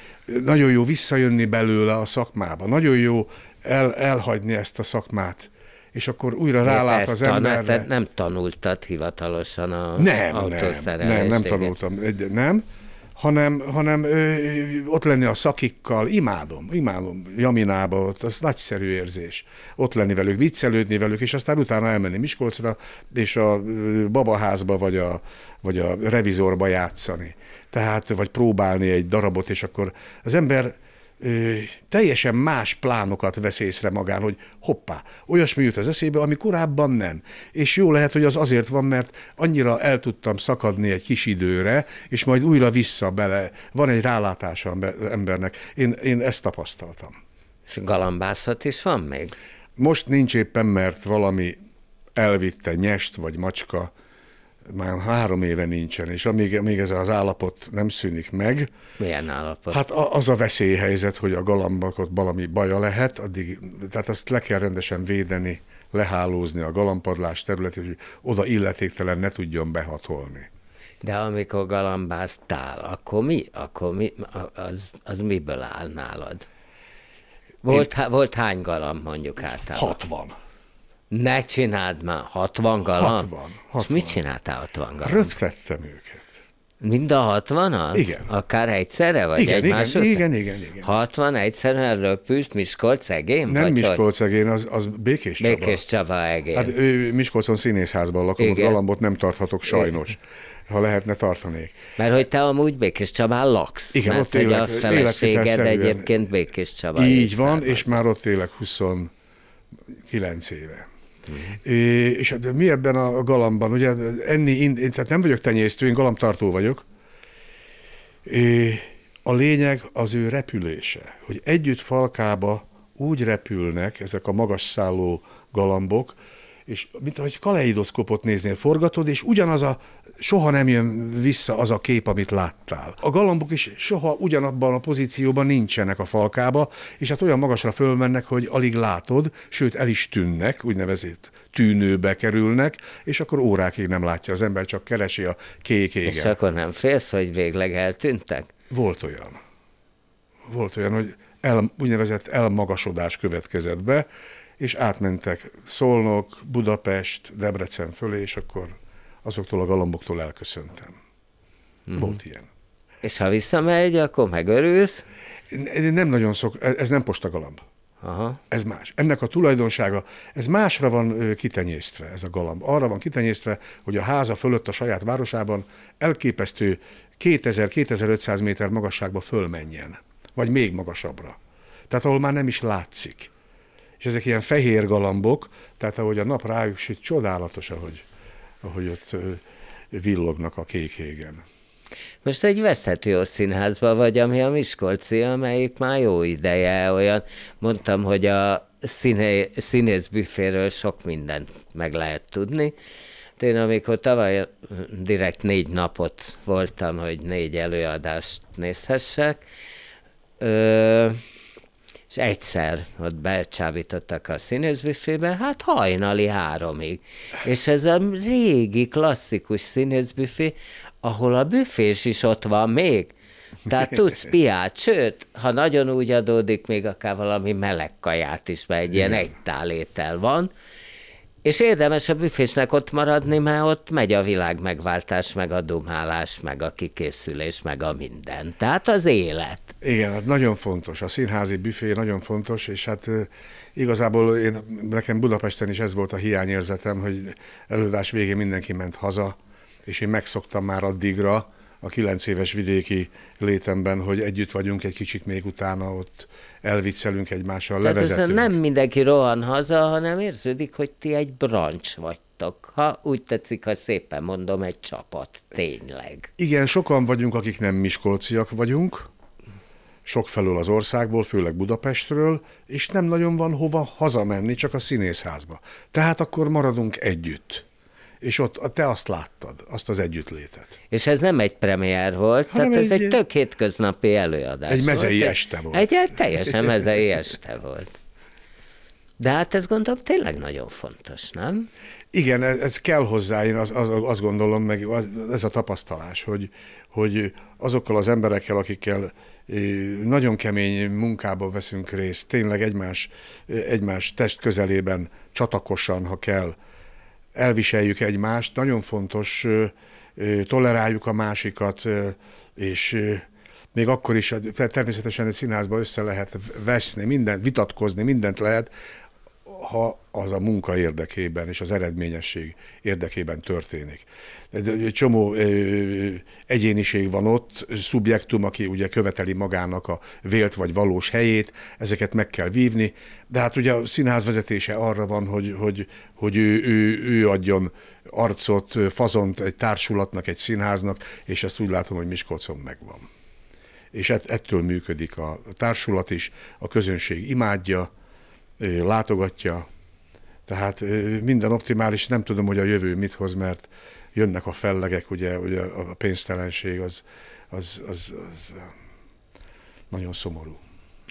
nagyon jó visszajönni belőle a szakmába, nagyon jó el, elhagyni ezt a szakmát és akkor újra rálát az ember. Hát nem tanultad hivatalosan a nem, autószerelést. Nem, nem, nem tanultam. Egy, nem, hanem, hanem ö, ott lenni a szakikkal, imádom, imádom Jaminába, ott, az nagyszerű érzés. Ott lenni velük, viccelődni velük, és aztán utána elmenni Miskolcra, és a babaházba, vagy a, vagy a revizorba játszani. Tehát, vagy próbálni egy darabot, és akkor az ember ö, teljesen más plánokat vesz észre magán, hogy hoppá, olyasmi jut az eszébe, ami korábban nem. És jó lehet, hogy az azért van, mert annyira el tudtam szakadni egy kis időre, és majd újra vissza bele. Van egy rálátása embernek. Én, én ezt tapasztaltam. És galambászat is van még? Most nincs éppen, mert valami elvitte nyest vagy macska, már három éve nincsen, és amíg, amíg ez az állapot nem szűnik meg. Milyen állapot? Hát a, az a veszélyhelyzet, hogy a galambak ott valami baja lehet, addig, tehát azt le kell rendesen védeni, lehálózni a galampadlás területét, hogy oda illetéktelen ne tudjon behatolni. De amikor galambáztál, akkor mi? Akkor mi? Az, az miből áll nálad? Volt, Én... há, volt hány galamb mondjuk általában? 60 ne csináld már, 60 galamb? 60, 60. És mit csináltál 60 galamb? Röptettem őket. Mind a 60 Igen. Akár egyszerre, vagy igen, egy igen, igen, igen, igen. 60 egyszerre röpült Miskolc egén? Nem vagy Miskolc egén, az, az Békés Csaba. Békés Csaba egén. Hát ő Miskolcon színészházban lakom, igen. galambot nem tarthatok sajnos. Igen ha lehetne tartanék. Mert hogy te amúgy Békés Csabán laksz. Igen, mert ott hogy élek, a feleséged egyébként Békés Csaba. Így van, és már ott élek 29 éve. És hát mi ebben a galamban? Ugye enni, én, tehát nem vagyok tenyésztő, én galamtartó vagyok. A lényeg az ő repülése, hogy együtt falkába úgy repülnek ezek a magas szálló galambok, és mint ahogy kaleidoszkopot néznél, forgatod, és ugyanaz a, soha nem jön vissza az a kép, amit láttál. A galambok is soha ugyanabban a pozícióban nincsenek a falkába, és hát olyan magasra fölmennek, hogy alig látod, sőt el is tűnnek, úgynevezett tűnőbe kerülnek, és akkor órákig nem látja az ember, csak keresi a kék éget. És akkor nem félsz, hogy végleg eltűntek? Volt olyan. Volt olyan, hogy el, úgynevezett elmagasodás következett be, és átmentek Szolnok, Budapest, Debrecen fölé, és akkor azoktól a galamboktól elköszöntem. Mm. Volt ilyen. És ha visszamegy, akkor megörülsz? Nem nagyon szok, e-, ez nem postagalamb. Aha. Ez más. Ennek a tulajdonsága, ez másra van kitenyésztve, ez a galamb. Arra van kitenyésztve, hogy a háza fölött a saját városában elképesztő 2000-2500 méter magasságba fölmenjen, vagy még magasabbra. Tehát ahol már nem is látszik és ezek ilyen fehér galambok, tehát ahogy a nap rájuk süt, csodálatos, ahogy, ahogy ott villognak a kék hégen. Most egy veszhető színházba vagy, ami a Miskolci, amelyik már jó ideje olyan. Mondtam, hogy a színé, büféről sok mindent meg lehet tudni. Hát én amikor tavaly direkt négy napot voltam, hogy négy előadást nézhessek, ö- és egyszer ott becsábítottak a színészbüfébe, hát hajnali háromig. És ez a régi klasszikus színészbüfé, ahol a büfés is ott van még, tehát tudsz piát, sőt, ha nagyon úgy adódik, még akár valami meleg kaját is, mert egy ilyen egytálétel van, és érdemes a büfésnek ott maradni, mert ott megy a világ megváltás, meg a dumálás, meg a kikészülés, meg a minden. Tehát az élet. Igen, hát nagyon fontos. A színházi büfé nagyon fontos, és hát igazából én, nekem Budapesten is ez volt a hiányérzetem, hogy előadás végén mindenki ment haza, és én megszoktam már addigra, a kilenc éves vidéki létemben, hogy együtt vagyunk egy kicsit még utána, ott elviccelünk egymással, Tehát levezetünk. nem mindenki rohan haza, hanem érződik, hogy ti egy brancs vagytok. Ha úgy tetszik, ha szépen mondom, egy csapat, tényleg. Igen, sokan vagyunk, akik nem miskolciak vagyunk, sok felől az országból, főleg Budapestről, és nem nagyon van hova hazamenni, csak a színészházba. Tehát akkor maradunk együtt és ott te azt láttad, azt az együttlétet. És ez nem egy premier volt, Hanem tehát ez egy, egy tök hétköznapi előadás Egy mezei volt. este volt. Egy, teljesen mezei este volt. De hát ez gondolom tényleg nagyon fontos, nem? Igen, ez, ez kell hozzá, én az, az, azt gondolom, meg ez a tapasztalás, hogy, hogy azokkal az emberekkel, akikkel eh, nagyon kemény munkában veszünk részt, tényleg egymás, eh, egymás test közelében, csatakosan, ha kell, elviseljük egymást, nagyon fontos, toleráljuk a másikat, és még akkor is, hát, természetesen egy színházban össze lehet veszni, mindent, vitatkozni, mindent lehet, ha az a munka érdekében és az eredményesség érdekében történik. Egy csomó egyéniség van ott, szubjektum, aki ugye követeli magának a vélt vagy valós helyét, ezeket meg kell vívni, de hát ugye a színház vezetése arra van, hogy, hogy, hogy ő, ő, ő adjon arcot, fazont egy társulatnak, egy színháznak, és ezt úgy látom, hogy Miskolcon megvan. És ettől működik a társulat is, a közönség imádja, látogatja. Tehát minden optimális, nem tudom, hogy a jövő mit hoz, mert jönnek a fellegek, ugye, ugye a pénztelenség az, az, az, az nagyon szomorú.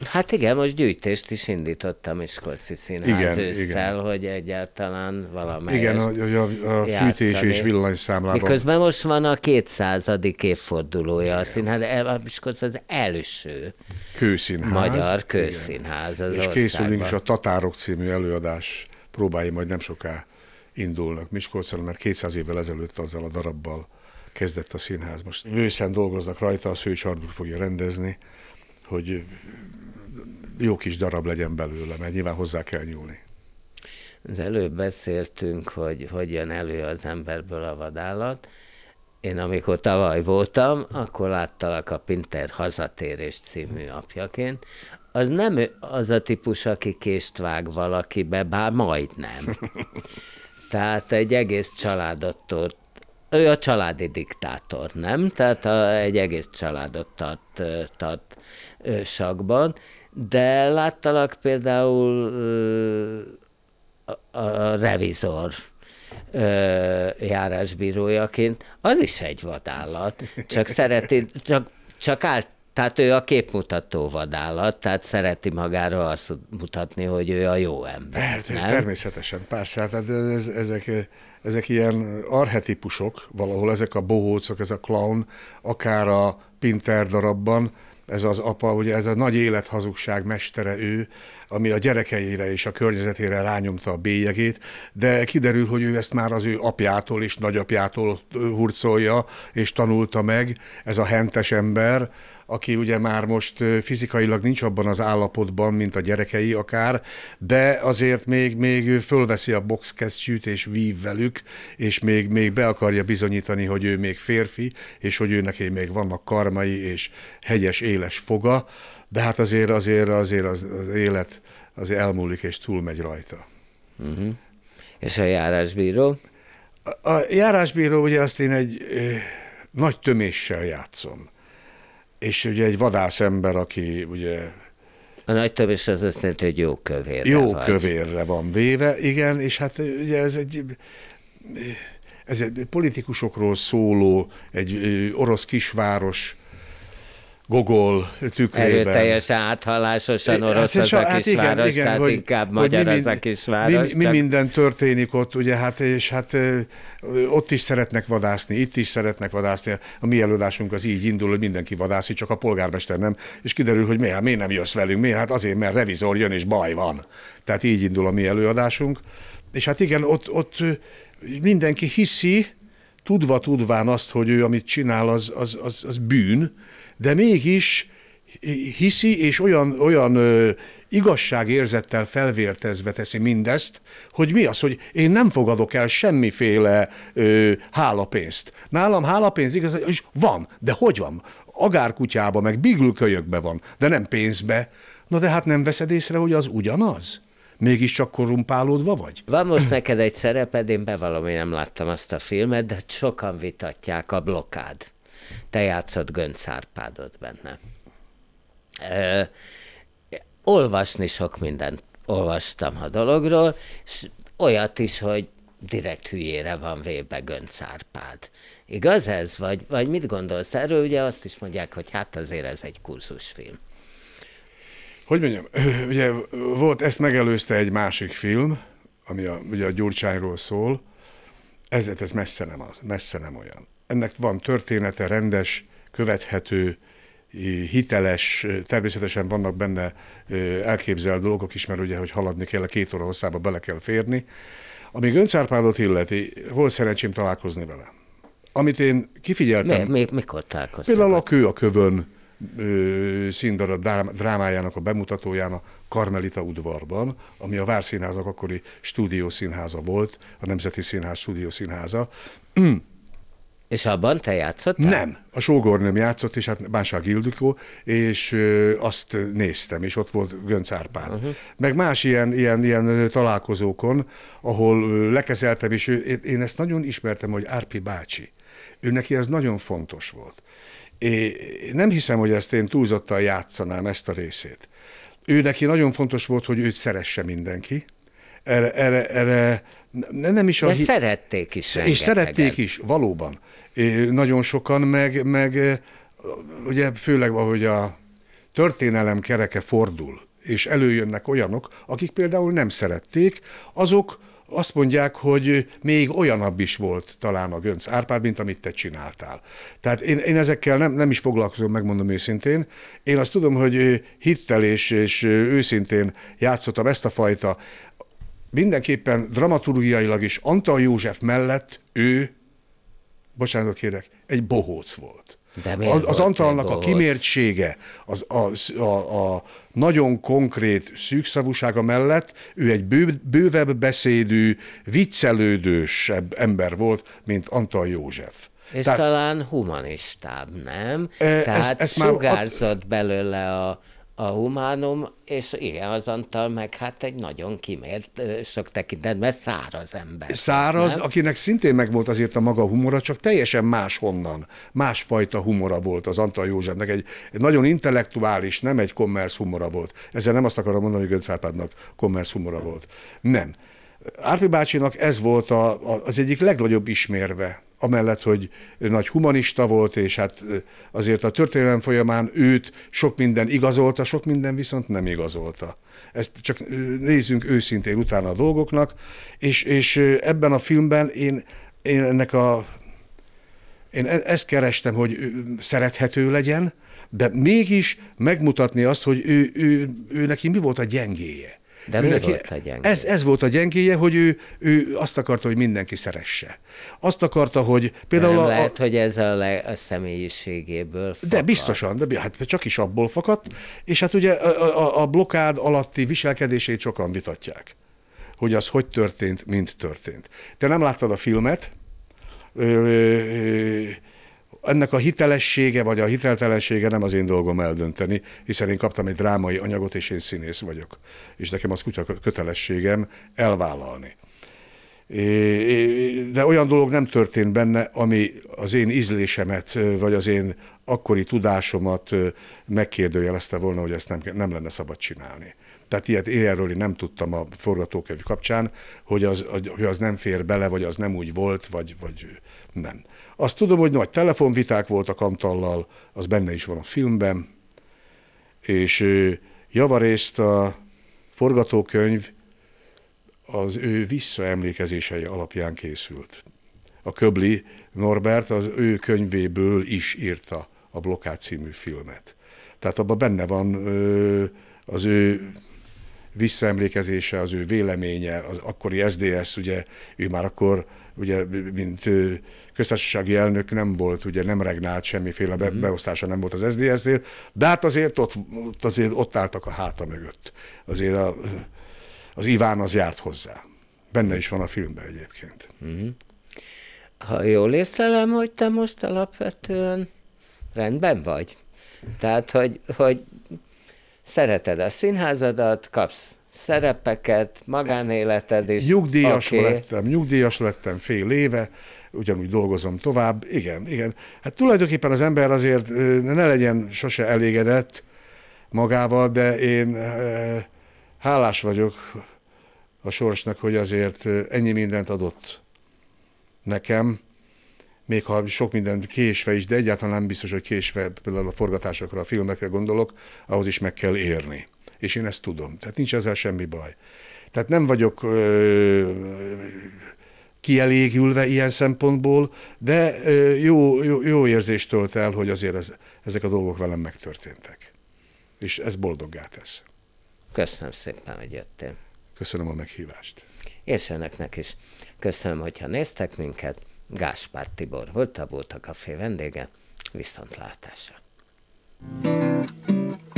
Hát igen, most gyűjtést is indítottam Miskolci Színház igen, ősszel, igen. hogy egyáltalán valamelyest Igen, hogy a, a fűtés és villanyszámlában. Miközben most van a 200. évfordulója igen. Eh, a színház, a Miskolc az első kőszínház, magyar kőszínház az És készülünk is a Tatárok című előadás próbái majd nem soká indulnak Miskolcon, mert 200 évvel ezelőtt azzal a darabbal kezdett a színház. Most őszen dolgoznak rajta, a Szőcs fogja rendezni, hogy jó kis darab legyen belőle, mert nyilván hozzá kell nyúlni. Az előbb beszéltünk, hogy hogy jön elő az emberből a vadállat. Én amikor tavaly voltam, akkor láttalak a Pinter Hazatérés című apjaként. Az nem az a típus, aki kést vág valakibe, bár majdnem. [laughs] Tehát egy egész családot tört ő a családi diktátor, nem? Tehát a, egy egész családot tart, tart sakban, de láttalak például a, revizor járásbírójaként, az is egy vadállat, csak szereti, csak, csak állt tehát ő a képmutató vadállat, tehát szereti magára azt mutatni, hogy ő a jó ember. Persze, hát, nem? természetesen, persze. Tehát ez, ezek, ezek ilyen arhetipusok valahol, ezek a bohócok, ez a clown, akár a Pinter darabban, ez az apa, ugye ez a nagy élethazugság mestere ő, ami a gyerekeire és a környezetére rányomta a bélyegét, de kiderül, hogy ő ezt már az ő apjától és nagyapjától hurcolja, és tanulta meg ez a hentes ember, aki ugye már most fizikailag nincs abban az állapotban, mint a gyerekei akár, de azért még, még fölveszi a boxkesztyűt és vív velük, és még, még be akarja bizonyítani, hogy ő még férfi, és hogy ő neki még vannak karmai és hegyes éles foga de hát azért, azért, azért az, az élet az elmúlik és túlmegy rajta. Uh-huh. És a járásbíró? A, a járásbíró ugye azt én egy ö, nagy töméssel játszom. És ugye egy vadász ember, aki ugye... A nagy tömés az azt jelenti, hogy jó kövérre Jó vagy. kövérre van véve, igen, és hát ugye ez egy ez egy politikusokról szóló, egy orosz kisváros gogol tükrében. Erőteljesen áthallásosan orosz hát, az a kisváros, hát igen, igen, hogy, inkább magyar mi, az a kisváros. Mi, mi csak... minden történik ott, ugye, hát, és hát ott is szeretnek vadászni, itt is szeretnek vadászni. A mi előadásunk az így indul, hogy mindenki vadászik, csak a polgármester nem, és kiderül, hogy miért, miért nem jössz velünk, miért, hát azért, mert revizor jön, és baj van. Tehát így indul a mi előadásunk. És hát igen, ott, ott mindenki hiszi, tudva-tudván azt, hogy ő amit csinál, az, az, az, az bűn, de mégis hiszi, és olyan, olyan ö, igazságérzettel felvértezve teszi mindezt, hogy mi az, hogy én nem fogadok el semmiféle ö, hálapénzt. Nálam hálapénz igaz, és van, de hogy van? Agárkutyába, meg biglkölyökbe van, de nem pénzbe. Na de hát nem veszed észre, hogy az ugyanaz? mégiscsak korumpálódva vagy? Van most neked egy szereped, én bevallom, én nem láttam azt a filmet, de sokan vitatják a blokád te játszott Gönc Árpádot benne. Ö, olvasni sok mindent olvastam a dologról, és olyat is, hogy direkt hülyére van véve Gönc Árpád. Igaz ez? Vagy, vagy mit gondolsz erről? Ugye azt is mondják, hogy hát azért ez egy kurzusfilm. Hogy mondjam, [clears throat] ugye volt, ezt megelőzte egy másik film, ami a, ugye a Gyurcsányról szól, ez, ez messze nem, az, messze nem olyan ennek van története, rendes, követhető, hiteles, természetesen vannak benne elképzelt dolgok is, mert ugye, hogy haladni kell, a két óra hosszába bele kell férni. Amíg Öncárpádot illeti, volt szerencsém találkozni vele. Amit én kifigyeltem... Mi, mi, mikor találkoztam? Például a kő a kövön színdarab drámájának a bemutatóján a Karmelita udvarban, ami a Várszínháznak akkori stúdiószínháza volt, a Nemzeti Színház stúdiószínháza. És abban te játszottál? Nem. A sógornőm játszott, és hát Bánság Ildikó, és ö, azt néztem, és ott volt Gönc Árpád. Uh-huh. Meg más ilyen, ilyen, ilyen találkozókon, ahol lekezeltem, és ő, én ezt nagyon ismertem, hogy Árpi bácsi. Ő neki ez nagyon fontos volt. É, nem hiszem, hogy ezt én túlzottan játszanám ezt a részét. Ő neki nagyon fontos volt, hogy őt szeresse mindenki. Erre, erre, erre nem is a... De hi... szerették is És szerették is, valóban nagyon sokan meg, meg ugye főleg ahogy a történelem kereke fordul, és előjönnek olyanok, akik például nem szerették, azok azt mondják, hogy még olyanabb is volt talán a Gönc Árpád, mint amit te csináltál. Tehát én, én ezekkel nem, nem is foglalkozom, megmondom őszintén. Én azt tudom, hogy hittel és, és őszintén játszottam ezt a fajta, mindenképpen dramaturgiailag is Antal József mellett ő bocsánatot kérek, egy bohóc volt. De miért az, az Antalnak a kimértsége, az, a, a, a nagyon konkrét szűkszavúsága mellett ő egy bő, bővebb beszédű, viccelődősebb ember volt, mint Antal József. És Tehát, talán humanistább, nem? E, Tehát ezt, ezt sugárzott már, belőle a a humánum, és igen, az Antal meg hát egy nagyon kimért sok tekintetben száraz ember. Száraz, nem? akinek szintén megvolt azért a maga humora, csak teljesen máshonnan, másfajta humora volt az Antal Józsefnek. Egy, egy nagyon intellektuális, nem egy kommersz humora volt. Ezzel nem azt akarom mondani, hogy Göncárpádnak kommersz humora volt. Nem. Árpi bácsinak ez volt a, a, az egyik legnagyobb ismérve, amellett, hogy nagy humanista volt, és hát azért a történelem folyamán őt sok minden igazolta, sok minden viszont nem igazolta. Ezt csak nézzünk őszintén utána a dolgoknak, és, és ebben a filmben én, én ennek a én e-, ezt kerestem, hogy szerethető legyen, de mégis megmutatni azt, hogy ő, ő, ő, ő neki mi volt a gyengéje. De mi neki, volt a gyengéje? Ez, ez volt a gyengéje, hogy ő, ő azt akarta, hogy mindenki szeresse. Azt akarta, hogy például... nem a, lehet, hogy ez a, le, a személyiségéből fakad. De biztosan, de hát csak is abból fakadt, és hát ugye a, a, a blokád alatti viselkedését sokan vitatják, hogy az hogy történt, mint történt. Te nem láttad a filmet, ö, ö, ennek a hitelessége vagy a hiteltelensége nem az én dolgom eldönteni, hiszen én kaptam egy drámai anyagot, és én színész vagyok. És nekem az kutya kötelességem elvállalni. De olyan dolog nem történt benne, ami az én ízlésemet, vagy az én akkori tudásomat megkérdőjelezte volna, hogy ezt nem, nem lenne szabad csinálni. Tehát ilyet éjjelről nem tudtam a forgatókönyv kapcsán, hogy az, hogy az nem fér bele, vagy az nem úgy volt, vagy, vagy nem. Azt tudom, hogy nagy telefonviták voltak Antallal, az benne is van a filmben, és javarészt a forgatókönyv az ő visszaemlékezései alapján készült. A Köbli Norbert az ő könyvéből is írta a Blokád című filmet. Tehát abban benne van az ő visszaemlékezése, az ő véleménye, az akkori SDS, ugye ő már akkor ugye, mint köztársasági elnök nem volt, ugye nem regnált, semmiféle be, mhm. beosztása nem volt az SZDSZ-nél, de hát azért ott, azért ott álltak a háta mögött. Azért a, az Iván az járt hozzá. Benne is van a filmben egyébként. Mhm. Ha jól észlelem, hogy te most alapvetően rendben vagy. Tehát, hogy, hogy szereted a színházadat, kapsz szerepeket, magánéleted is. Nyugdíjas okay. lettem, nyugdíjas lettem fél éve, ugyanúgy dolgozom tovább. Igen, igen. Hát tulajdonképpen az ember azért ne legyen sose elégedett magával, de én hálás vagyok a sorsnak, hogy azért ennyi mindent adott nekem, még ha sok minden késve is, de egyáltalán nem biztos, hogy késve, például a forgatásokra, a filmekre gondolok, ahhoz is meg kell érni és én ezt tudom. Tehát nincs ezzel semmi baj. Tehát nem vagyok kielégülve ilyen szempontból, de jó, jó, jó érzést tölt el, hogy azért ez, ezek a dolgok velem megtörténtek. És ez boldoggá tesz. Köszönöm szépen, hogy jöttél. Köszönöm a meghívást. És önöknek is. Köszönöm, hogyha néztek minket. Gáspár Tibor volt a Volt a Café vendége. Viszontlátásra. thank you